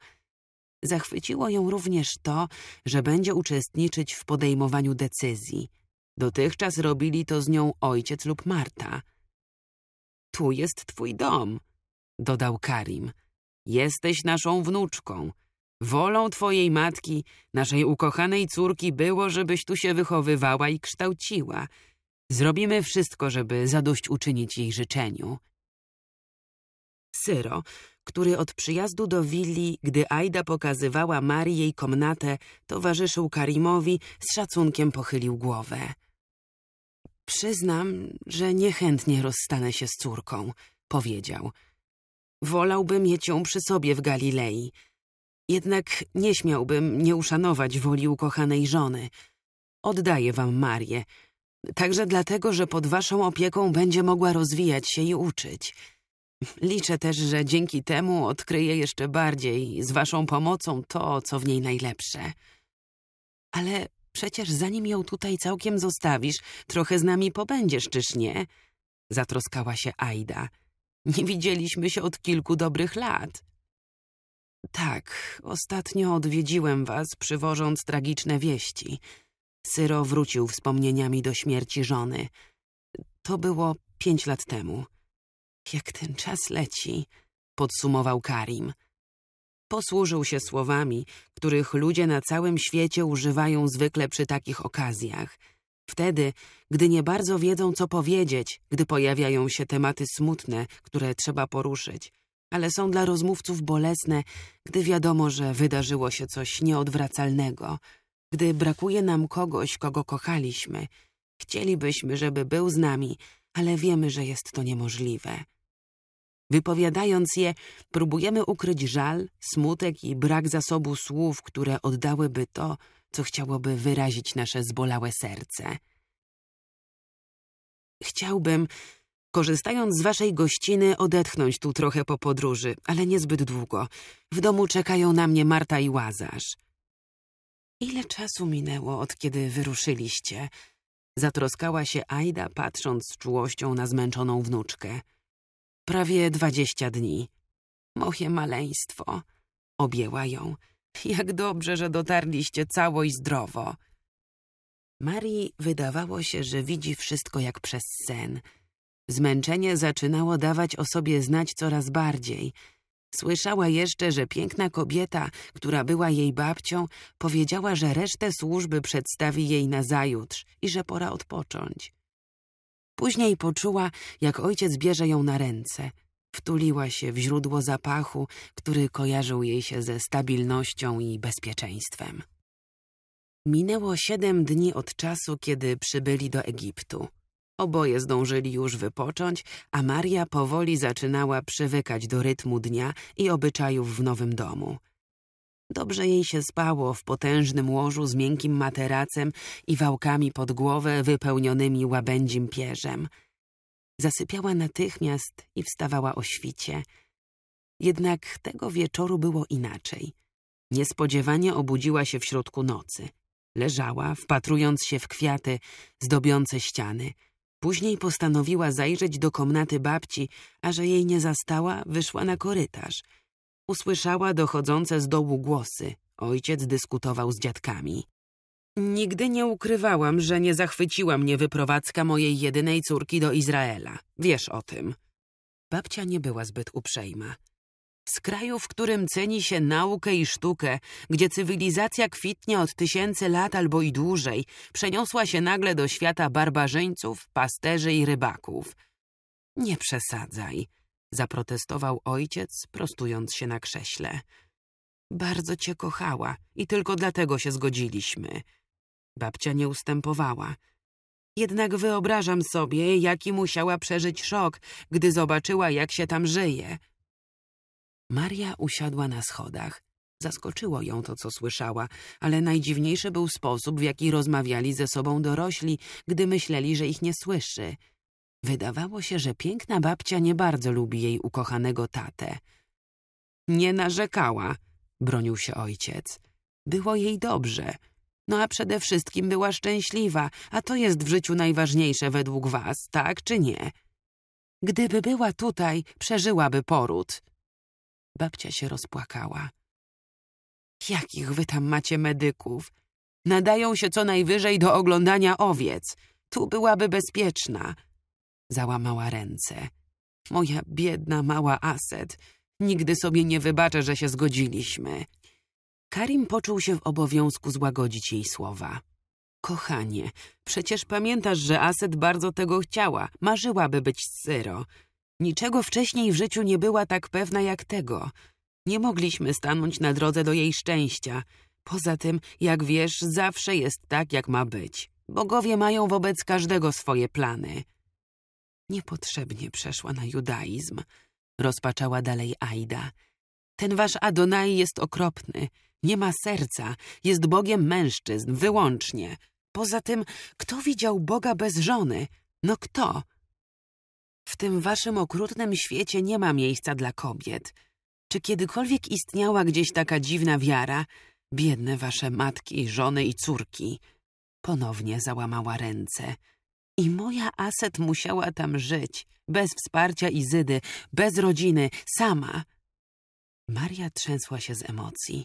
Zachwyciło ją również to, że będzie uczestniczyć w podejmowaniu decyzji. Dotychczas robili to z nią ojciec lub Marta. Tu jest twój dom, dodał Karim. Jesteś naszą wnuczką. Wolą twojej matki, naszej ukochanej córki było, żebyś tu się wychowywała i kształciła. Zrobimy wszystko, żeby zadośćuczynić jej życzeniu. Syro, który od przyjazdu do willi, gdy Aida pokazywała Marii jej komnatę, towarzyszył Karimowi, z szacunkiem pochylił głowę. Przyznam, że niechętnie rozstanę się z córką, powiedział. Wolałbym mieć ją przy sobie w Galilei. Jednak nie śmiałbym nie uszanować woli ukochanej żony. Oddaję wam Marię. Także dlatego, że pod waszą opieką będzie mogła rozwijać się i uczyć. Liczę też, że dzięki temu odkryję jeszcze bardziej z waszą pomocą to, co w niej najlepsze. Ale przecież zanim ją tutaj całkiem zostawisz, trochę z nami pobędziesz, czyż nie? Zatroskała się Aida. Nie widzieliśmy się od kilku dobrych lat. Tak, ostatnio odwiedziłem was, przywożąc tragiczne wieści. Syro wrócił wspomnieniami do śmierci żony. To było pięć lat temu. Jak ten czas leci, podsumował Karim. Posłużył się słowami, których ludzie na całym świecie używają zwykle przy takich okazjach. Wtedy, gdy nie bardzo wiedzą, co powiedzieć, gdy pojawiają się tematy smutne, które trzeba poruszyć, ale są dla rozmówców bolesne, gdy wiadomo, że wydarzyło się coś nieodwracalnego, gdy brakuje nam kogoś, kogo kochaliśmy. Chcielibyśmy, żeby był z nami, ale wiemy, że jest to niemożliwe. Wypowiadając je, próbujemy ukryć żal, smutek i brak zasobu słów, które oddałyby to, co chciałoby wyrazić nasze zbolałe serce. Chciałbym, korzystając z waszej gościny, odetchnąć tu trochę po podróży, ale niezbyt długo. W domu czekają na mnie Marta i Łazarz. Ile czasu minęło, od kiedy wyruszyliście? Zatroskała się Aida, patrząc z czułością na zmęczoną wnuczkę. Prawie dwadzieścia dni. Moje maleństwo. Objęła ją. Jak dobrze, że dotarliście cało i zdrowo. Marii wydawało się, że widzi wszystko jak przez sen. Zmęczenie zaczynało dawać o sobie znać coraz bardziej. Słyszała jeszcze, że piękna kobieta, która była jej babcią, powiedziała, że resztę służby przedstawi jej nazajutrz i że pora odpocząć. Później poczuła, jak ojciec bierze ją na ręce. Wtuliła się w źródło zapachu, który kojarzył jej się ze stabilnością i bezpieczeństwem. Minęło siedem dni od czasu, kiedy przybyli do Egiptu. Oboje zdążyli już wypocząć, a Maria powoli zaczynała przywykać do rytmu dnia i obyczajów w nowym domu. Dobrze jej się spało w potężnym łożu z miękkim materacem i wałkami pod głowę wypełnionymi łabędzim pierzem. Zasypiała natychmiast i wstawała o świcie. Jednak tego wieczoru było inaczej. Niespodziewanie obudziła się w środku nocy. Leżała, wpatrując się w kwiaty zdobiące ściany. Później postanowiła zajrzeć do komnaty babci, a że jej nie zastała, wyszła na korytarz – Usłyszała dochodzące z dołu głosy. Ojciec dyskutował z dziadkami. Nigdy nie ukrywałam, że nie zachwyciła mnie wyprowadzka mojej jedynej córki do Izraela. Wiesz o tym. Babcia nie była zbyt uprzejma. Z kraju, w którym ceni się naukę i sztukę, gdzie cywilizacja kwitnie od tysięcy lat albo i dłużej, przeniosła się nagle do świata barbarzyńców, pasterzy i rybaków. Nie przesadzaj zaprotestował ojciec, prostując się na krześle. Bardzo cię kochała i tylko dlatego się zgodziliśmy. Babcia nie ustępowała. Jednak wyobrażam sobie, jaki musiała przeżyć szok, gdy zobaczyła, jak się tam żyje. Maria usiadła na schodach. Zaskoczyło ją to, co słyszała, ale najdziwniejszy był sposób, w jaki rozmawiali ze sobą dorośli, gdy myśleli, że ich nie słyszy. Wydawało się, że piękna babcia nie bardzo lubi jej ukochanego tatę. Nie narzekała, bronił się ojciec. Było jej dobrze. No a przede wszystkim była szczęśliwa, a to jest w życiu najważniejsze według was, tak czy nie? Gdyby była tutaj, przeżyłaby poród. Babcia się rozpłakała. Jakich wy tam macie medyków? Nadają się co najwyżej do oglądania owiec. Tu byłaby bezpieczna. Załamała ręce. Moja biedna mała Aset. Nigdy sobie nie wybaczę, że się zgodziliśmy. Karim poczuł się w obowiązku złagodzić jej słowa. Kochanie, przecież pamiętasz, że Aset bardzo tego chciała. Marzyłaby być z Syro. Niczego wcześniej w życiu nie była tak pewna jak tego. Nie mogliśmy stanąć na drodze do jej szczęścia. Poza tym, jak wiesz, zawsze jest tak, jak ma być. Bogowie mają wobec każdego swoje plany. Niepotrzebnie przeszła na judaizm, rozpaczała dalej Aida. Ten wasz Adonai jest okropny, nie ma serca, jest Bogiem mężczyzn, wyłącznie. Poza tym, kto widział Boga bez żony? No kto? W tym waszym okrutnym świecie nie ma miejsca dla kobiet. Czy kiedykolwiek istniała gdzieś taka dziwna wiara? Biedne wasze matki, żony i córki. Ponownie załamała ręce. I moja aset musiała tam żyć, bez wsparcia Izydy, bez rodziny, sama. Maria trzęsła się z emocji.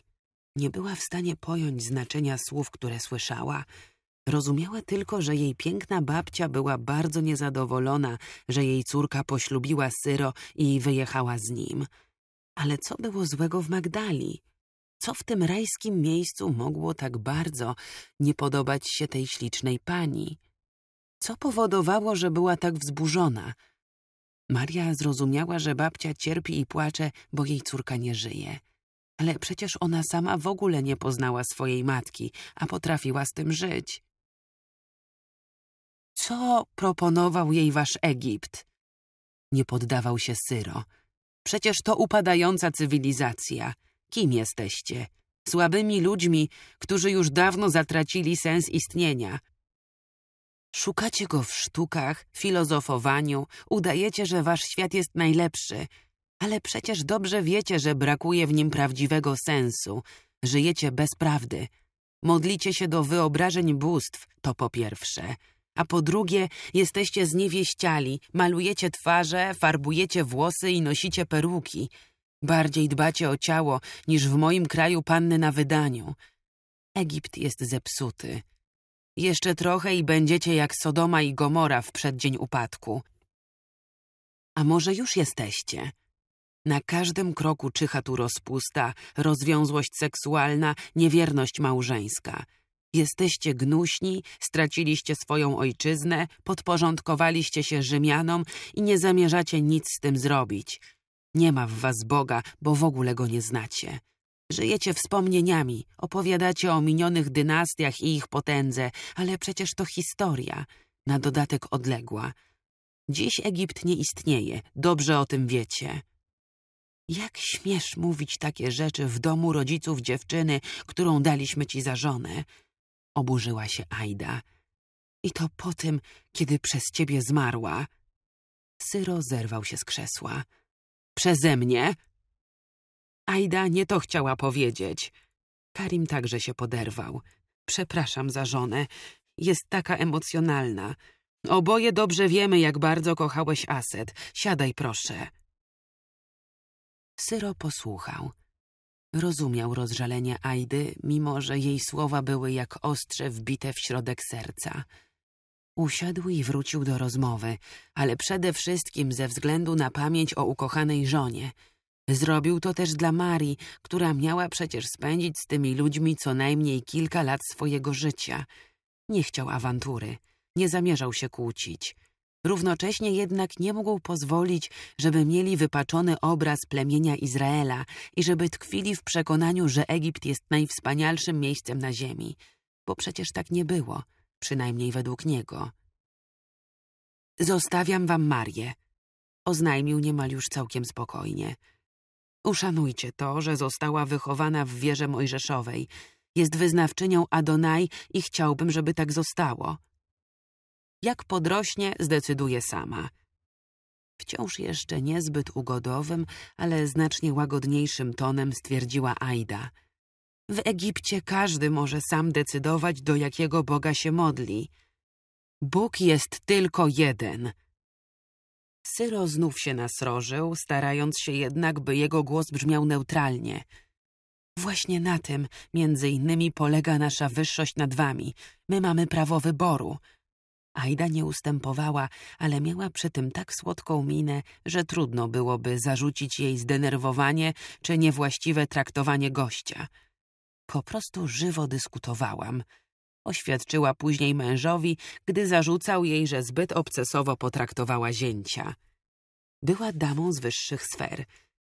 Nie była w stanie pojąć znaczenia słów, które słyszała. Rozumiała tylko, że jej piękna babcia była bardzo niezadowolona, że jej córka poślubiła Syro i wyjechała z nim. Ale co było złego w Magdali? Co w tym rajskim miejscu mogło tak bardzo nie podobać się tej ślicznej pani? co powodowało, że była tak wzburzona. Maria zrozumiała, że babcia cierpi i płacze, bo jej córka nie żyje. Ale przecież ona sama w ogóle nie poznała swojej matki, a potrafiła z tym żyć. Co proponował jej wasz Egipt? Nie poddawał się Syro. Przecież to upadająca cywilizacja. Kim jesteście? Słabymi ludźmi, którzy już dawno zatracili sens istnienia. Szukacie go w sztukach, filozofowaniu, udajecie, że wasz świat jest najlepszy, ale przecież dobrze wiecie, że brakuje w nim prawdziwego sensu. Żyjecie bez prawdy. Modlicie się do wyobrażeń bóstw, to po pierwsze. A po drugie, jesteście zniewieściali, malujecie twarze, farbujecie włosy i nosicie peruki. Bardziej dbacie o ciało niż w moim kraju panny na wydaniu. Egipt jest zepsuty. Jeszcze trochę i będziecie jak Sodoma i Gomora w przeddzień upadku. A może już jesteście? Na każdym kroku czyha tu rozpusta, rozwiązłość seksualna, niewierność małżeńska. Jesteście gnuśni, straciliście swoją ojczyznę, podporządkowaliście się Rzymianom i nie zamierzacie nic z tym zrobić. Nie ma w was Boga, bo w ogóle go nie znacie. Żyjecie wspomnieniami, opowiadacie o minionych dynastiach i ich potędze, ale przecież to historia, na dodatek odległa. Dziś Egipt nie istnieje, dobrze o tym wiecie. Jak śmiesz mówić takie rzeczy w domu rodziców dziewczyny, którą daliśmy ci za żonę? Oburzyła się Aida. I to po tym, kiedy przez ciebie zmarła. Syro zerwał się z krzesła. Przeze mnie? Aida nie to chciała powiedzieć. Karim także się poderwał. Przepraszam za żonę. Jest taka emocjonalna. Oboje dobrze wiemy, jak bardzo kochałeś Aset. Siadaj proszę. Syro posłuchał. Rozumiał rozżalenie Aidy, mimo że jej słowa były jak ostrze wbite w środek serca. Usiadł i wrócił do rozmowy, ale przede wszystkim ze względu na pamięć o ukochanej żonie – Zrobił to też dla Marii, która miała przecież spędzić z tymi ludźmi co najmniej kilka lat swojego życia. Nie chciał awantury, nie zamierzał się kłócić. Równocześnie jednak nie mógł pozwolić, żeby mieli wypaczony obraz plemienia Izraela i żeby tkwili w przekonaniu, że Egipt jest najwspanialszym miejscem na ziemi. Bo przecież tak nie było, przynajmniej według niego. Zostawiam wam Marię, oznajmił niemal już całkiem spokojnie. Uszanujcie to, że została wychowana w wierze mojżeszowej. Jest wyznawczynią Adonai i chciałbym, żeby tak zostało. Jak podrośnie, zdecyduje sama. Wciąż jeszcze niezbyt ugodowym, ale znacznie łagodniejszym tonem stwierdziła Aida. W Egipcie każdy może sam decydować, do jakiego Boga się modli. Bóg jest tylko jeden – Syro znów się nasrożył, starając się jednak, by jego głos brzmiał neutralnie. Właśnie na tym, między innymi, polega nasza wyższość nad wami. My mamy prawo wyboru. Aida nie ustępowała, ale miała przy tym tak słodką minę, że trudno byłoby zarzucić jej zdenerwowanie czy niewłaściwe traktowanie gościa. Po prostu żywo dyskutowałam. Oświadczyła później mężowi, gdy zarzucał jej, że zbyt obcesowo potraktowała zięcia. Była damą z wyższych sfer.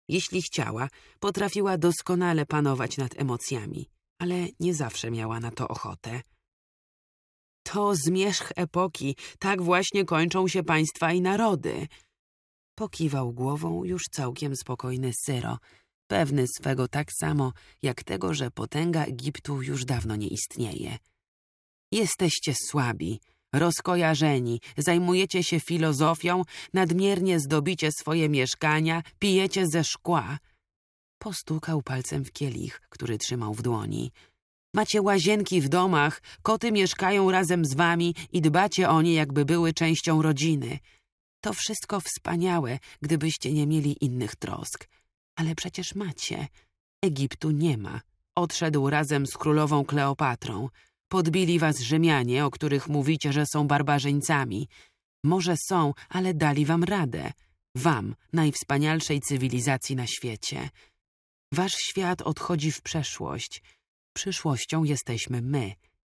Jeśli chciała, potrafiła doskonale panować nad emocjami, ale nie zawsze miała na to ochotę. To zmierzch epoki, tak właśnie kończą się państwa i narody. Pokiwał głową już całkiem spokojny Syro, pewny swego tak samo, jak tego, że potęga Egiptu już dawno nie istnieje. Jesteście słabi, rozkojarzeni, zajmujecie się filozofią, nadmiernie zdobicie swoje mieszkania, pijecie ze szkła. Postukał palcem w kielich, który trzymał w dłoni. Macie łazienki w domach, koty mieszkają razem z wami i dbacie o nie, jakby były częścią rodziny. To wszystko wspaniałe, gdybyście nie mieli innych trosk. Ale przecież macie. Egiptu nie ma. Odszedł razem z królową Kleopatrą. Podbili was Rzymianie, o których mówicie, że są barbarzyńcami. Może są, ale dali wam radę. Wam, najwspanialszej cywilizacji na świecie. Wasz świat odchodzi w przeszłość. Przyszłością jesteśmy my,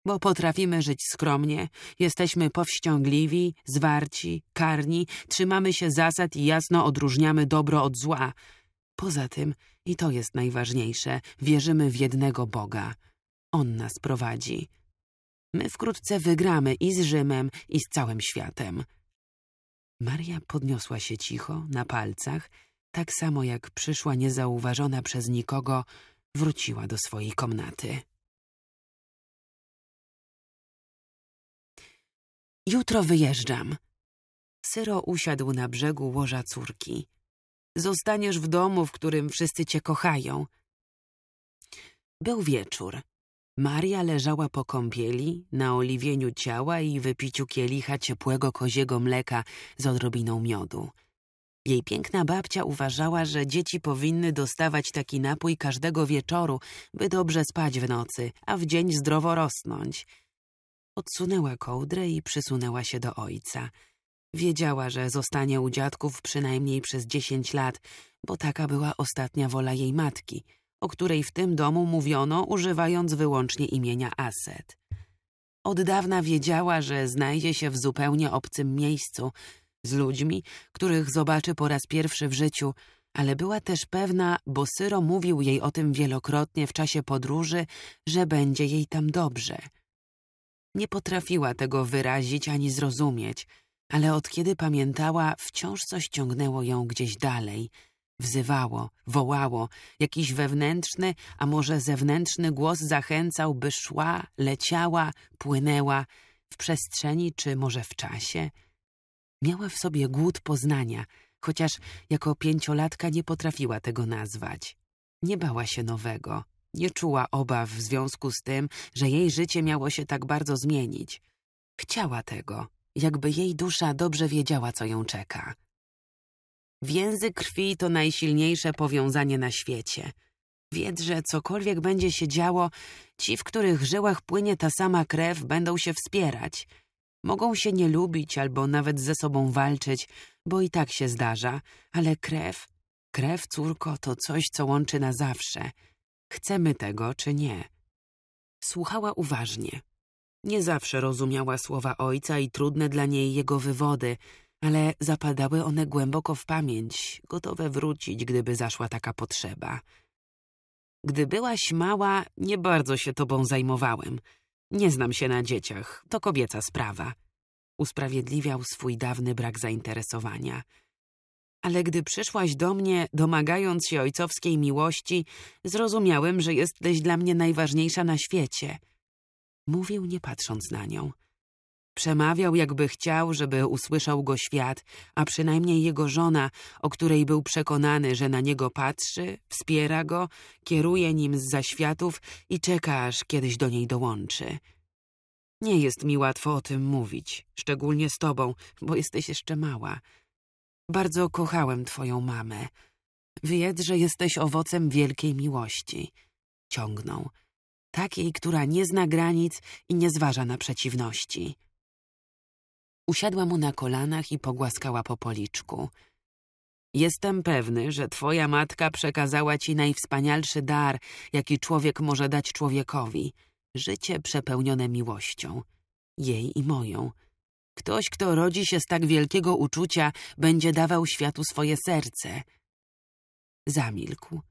bo potrafimy żyć skromnie, jesteśmy powściągliwi, zwarci, karni, trzymamy się zasad i jasno odróżniamy dobro od zła. Poza tym, i to jest najważniejsze, wierzymy w jednego Boga. On nas prowadzi. My wkrótce wygramy i z Rzymem, i z całym światem. Maria podniosła się cicho, na palcach, tak samo jak przyszła niezauważona przez nikogo, wróciła do swojej komnaty. Jutro wyjeżdżam. Syro usiadł na brzegu łoża córki. Zostaniesz w domu, w którym wszyscy cię kochają. Był wieczór. Maria leżała po kąpieli, na oliwieniu ciała i wypiciu kielicha ciepłego koziego mleka z odrobiną miodu. Jej piękna babcia uważała, że dzieci powinny dostawać taki napój każdego wieczoru, by dobrze spać w nocy, a w dzień zdrowo rosnąć. Odsunęła kołdrę i przysunęła się do ojca. Wiedziała, że zostanie u dziadków przynajmniej przez dziesięć lat, bo taka była ostatnia wola jej matki – o której w tym domu mówiono, używając wyłącznie imienia Aset. Od dawna wiedziała, że znajdzie się w zupełnie obcym miejscu, z ludźmi, których zobaczy po raz pierwszy w życiu, ale była też pewna, bo Syro mówił jej o tym wielokrotnie w czasie podróży, że będzie jej tam dobrze. Nie potrafiła tego wyrazić ani zrozumieć, ale od kiedy pamiętała, wciąż coś ciągnęło ją gdzieś dalej – Wzywało, wołało, jakiś wewnętrzny, a może zewnętrzny głos zachęcał, by szła, leciała, płynęła w przestrzeni czy może w czasie. Miała w sobie głód poznania, chociaż jako pięciolatka nie potrafiła tego nazwać. Nie bała się nowego, nie czuła obaw w związku z tym, że jej życie miało się tak bardzo zmienić. Chciała tego, jakby jej dusza dobrze wiedziała, co ją czeka. Więzy krwi to najsilniejsze powiązanie na świecie. Wiedz, że cokolwiek będzie się działo, ci, w których żyłach płynie ta sama krew, będą się wspierać. Mogą się nie lubić albo nawet ze sobą walczyć, bo i tak się zdarza, ale krew, krew, córko, to coś, co łączy na zawsze. Chcemy tego czy nie. Słuchała uważnie. Nie zawsze rozumiała słowa ojca i trudne dla niej jego wywody – ale zapadały one głęboko w pamięć, gotowe wrócić, gdyby zaszła taka potrzeba. Gdy byłaś mała, nie bardzo się tobą zajmowałem. Nie znam się na dzieciach, to kobieca sprawa. Usprawiedliwiał swój dawny brak zainteresowania. Ale gdy przyszłaś do mnie, domagając się ojcowskiej miłości, zrozumiałem, że jesteś dla mnie najważniejsza na świecie. Mówił, nie patrząc na nią. Przemawiał, jakby chciał, żeby usłyszał go świat, a przynajmniej jego żona, o której był przekonany, że na niego patrzy, wspiera go, kieruje nim z zaświatów i czeka, aż kiedyś do niej dołączy. Nie jest mi łatwo o tym mówić, szczególnie z tobą, bo jesteś jeszcze mała. Bardzo kochałem twoją mamę. Wiedz, że jesteś owocem wielkiej miłości. Ciągnął. Takiej, która nie zna granic i nie zważa na przeciwności. Usiadła mu na kolanach i pogłaskała po policzku. Jestem pewny, że twoja matka przekazała ci najwspanialszy dar, jaki człowiek może dać człowiekowi. Życie przepełnione miłością. Jej i moją. Ktoś, kto rodzi się z tak wielkiego uczucia, będzie dawał światu swoje serce. Zamilkł.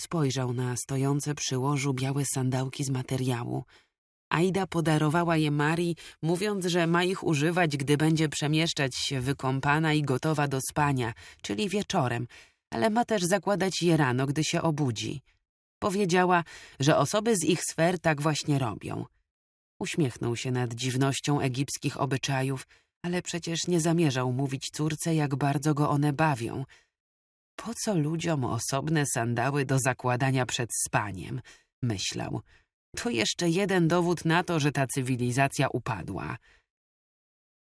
Spojrzał na stojące przy łożu białe sandałki z materiału. Aida podarowała je Marii, mówiąc, że ma ich używać, gdy będzie przemieszczać się wykąpana i gotowa do spania, czyli wieczorem, ale ma też zakładać je rano, gdy się obudzi. Powiedziała, że osoby z ich sfer tak właśnie robią. Uśmiechnął się nad dziwnością egipskich obyczajów, ale przecież nie zamierzał mówić córce, jak bardzo go one bawią. Po co ludziom osobne sandały do zakładania przed spaniem? Myślał. To jeszcze jeden dowód na to, że ta cywilizacja upadła.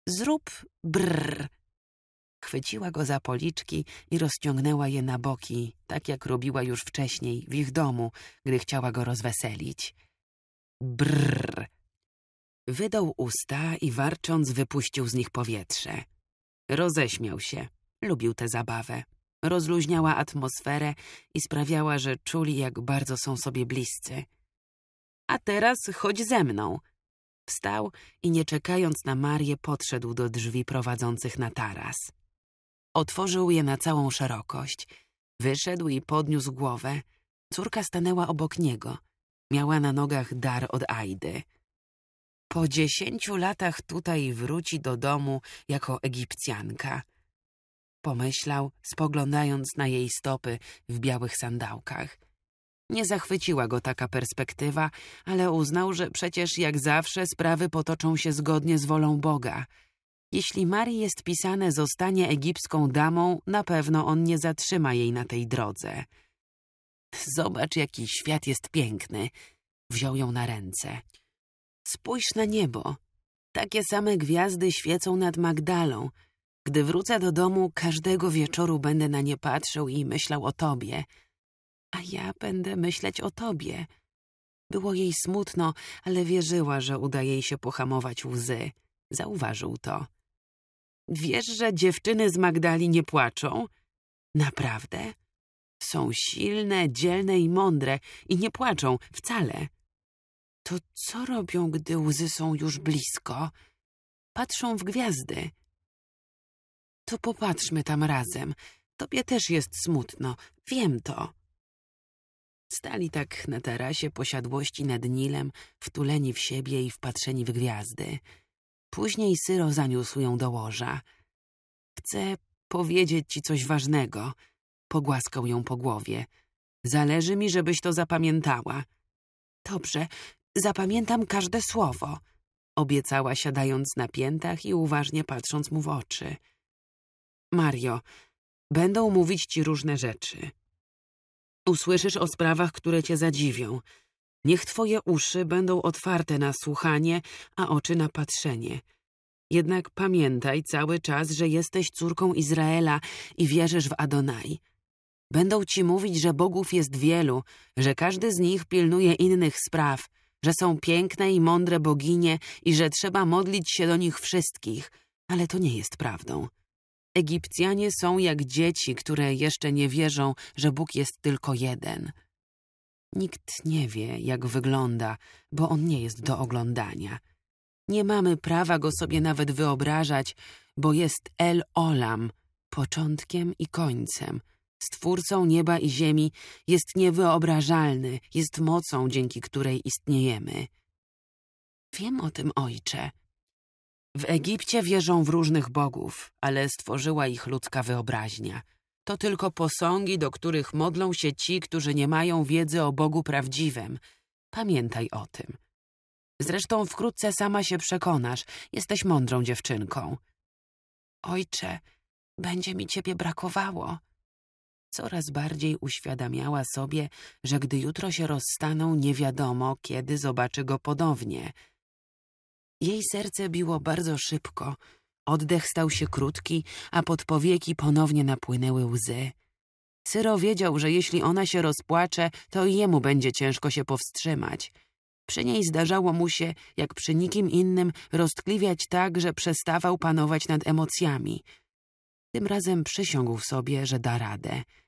Zrób brrr. Chwyciła go za policzki i rozciągnęła je na boki, tak jak robiła już wcześniej w ich domu, gdy chciała go rozweselić. Brrr. Wydał usta i warcząc wypuścił z nich powietrze. Roześmiał się. Lubił tę zabawę. Rozluźniała atmosferę i sprawiała, że czuli, jak bardzo są sobie bliscy. A teraz chodź ze mną. Wstał i nie czekając na Marię podszedł do drzwi prowadzących na taras. Otworzył je na całą szerokość. Wyszedł i podniósł głowę. Córka stanęła obok niego. Miała na nogach dar od Aidy. Po dziesięciu latach tutaj wróci do domu jako Egipcjanka. Pomyślał, spoglądając na jej stopy w białych sandałkach. Nie zachwyciła go taka perspektywa, ale uznał, że przecież jak zawsze sprawy potoczą się zgodnie z wolą Boga. Jeśli Marii jest pisane zostanie egipską damą, na pewno on nie zatrzyma jej na tej drodze. Zobacz, jaki świat jest piękny. Wziął ją na ręce. Spójrz na niebo. Takie same gwiazdy świecą nad Magdalą. Gdy wrócę do domu, każdego wieczoru będę na nie patrzył i myślał o tobie – a ja będę myśleć o tobie. Było jej smutno, ale wierzyła, że uda jej się pohamować łzy. Zauważył to. Wiesz, że dziewczyny z Magdali nie płaczą? Naprawdę? Są silne, dzielne i mądre i nie płaczą wcale. To co robią, gdy łzy są już blisko? Patrzą w gwiazdy. To popatrzmy tam razem. Tobie też jest smutno, wiem to. Stali tak na tarasie posiadłości nad Nilem, wtuleni w siebie i wpatrzeni w gwiazdy. Później Syro zaniósł ją do łoża. Chcę powiedzieć ci coś ważnego. Pogłaskał ją po głowie. Zależy mi, żebyś to zapamiętała. Dobrze, zapamiętam każde słowo. Obiecała siadając na piętach i uważnie patrząc mu w oczy. Mario, będą mówić ci różne rzeczy. Usłyszysz o sprawach, które cię zadziwią. Niech twoje uszy będą otwarte na słuchanie, a oczy na patrzenie. Jednak pamiętaj cały czas, że jesteś córką Izraela i wierzysz w Adonai. Będą ci mówić, że bogów jest wielu, że każdy z nich pilnuje innych spraw, że są piękne i mądre boginie i że trzeba modlić się do nich wszystkich, ale to nie jest prawdą. Egipcjanie są jak dzieci, które jeszcze nie wierzą, że Bóg jest tylko jeden. Nikt nie wie, jak wygląda, bo on nie jest do oglądania. Nie mamy prawa go sobie nawet wyobrażać, bo jest El Olam, początkiem i końcem. Stwórcą nieba i ziemi jest niewyobrażalny, jest mocą, dzięki której istniejemy. Wiem o tym, ojcze, w Egipcie wierzą w różnych bogów, ale stworzyła ich ludzka wyobraźnia. To tylko posągi, do których modlą się ci, którzy nie mają wiedzy o Bogu prawdziwym. Pamiętaj o tym. Zresztą wkrótce sama się przekonasz, jesteś mądrą dziewczynką. Ojcze, będzie mi ciebie brakowało. Coraz bardziej uświadamiała sobie, że gdy jutro się rozstaną, nie wiadomo, kiedy zobaczy go podobnie – jej serce biło bardzo szybko. Oddech stał się krótki, a pod powieki ponownie napłynęły łzy. Syro wiedział, że jeśli ona się rozpłacze, to i jemu będzie ciężko się powstrzymać. Przy niej zdarzało mu się, jak przy nikim innym, roztkliwiać tak, że przestawał panować nad emocjami. Tym razem przysiągł sobie, że da radę.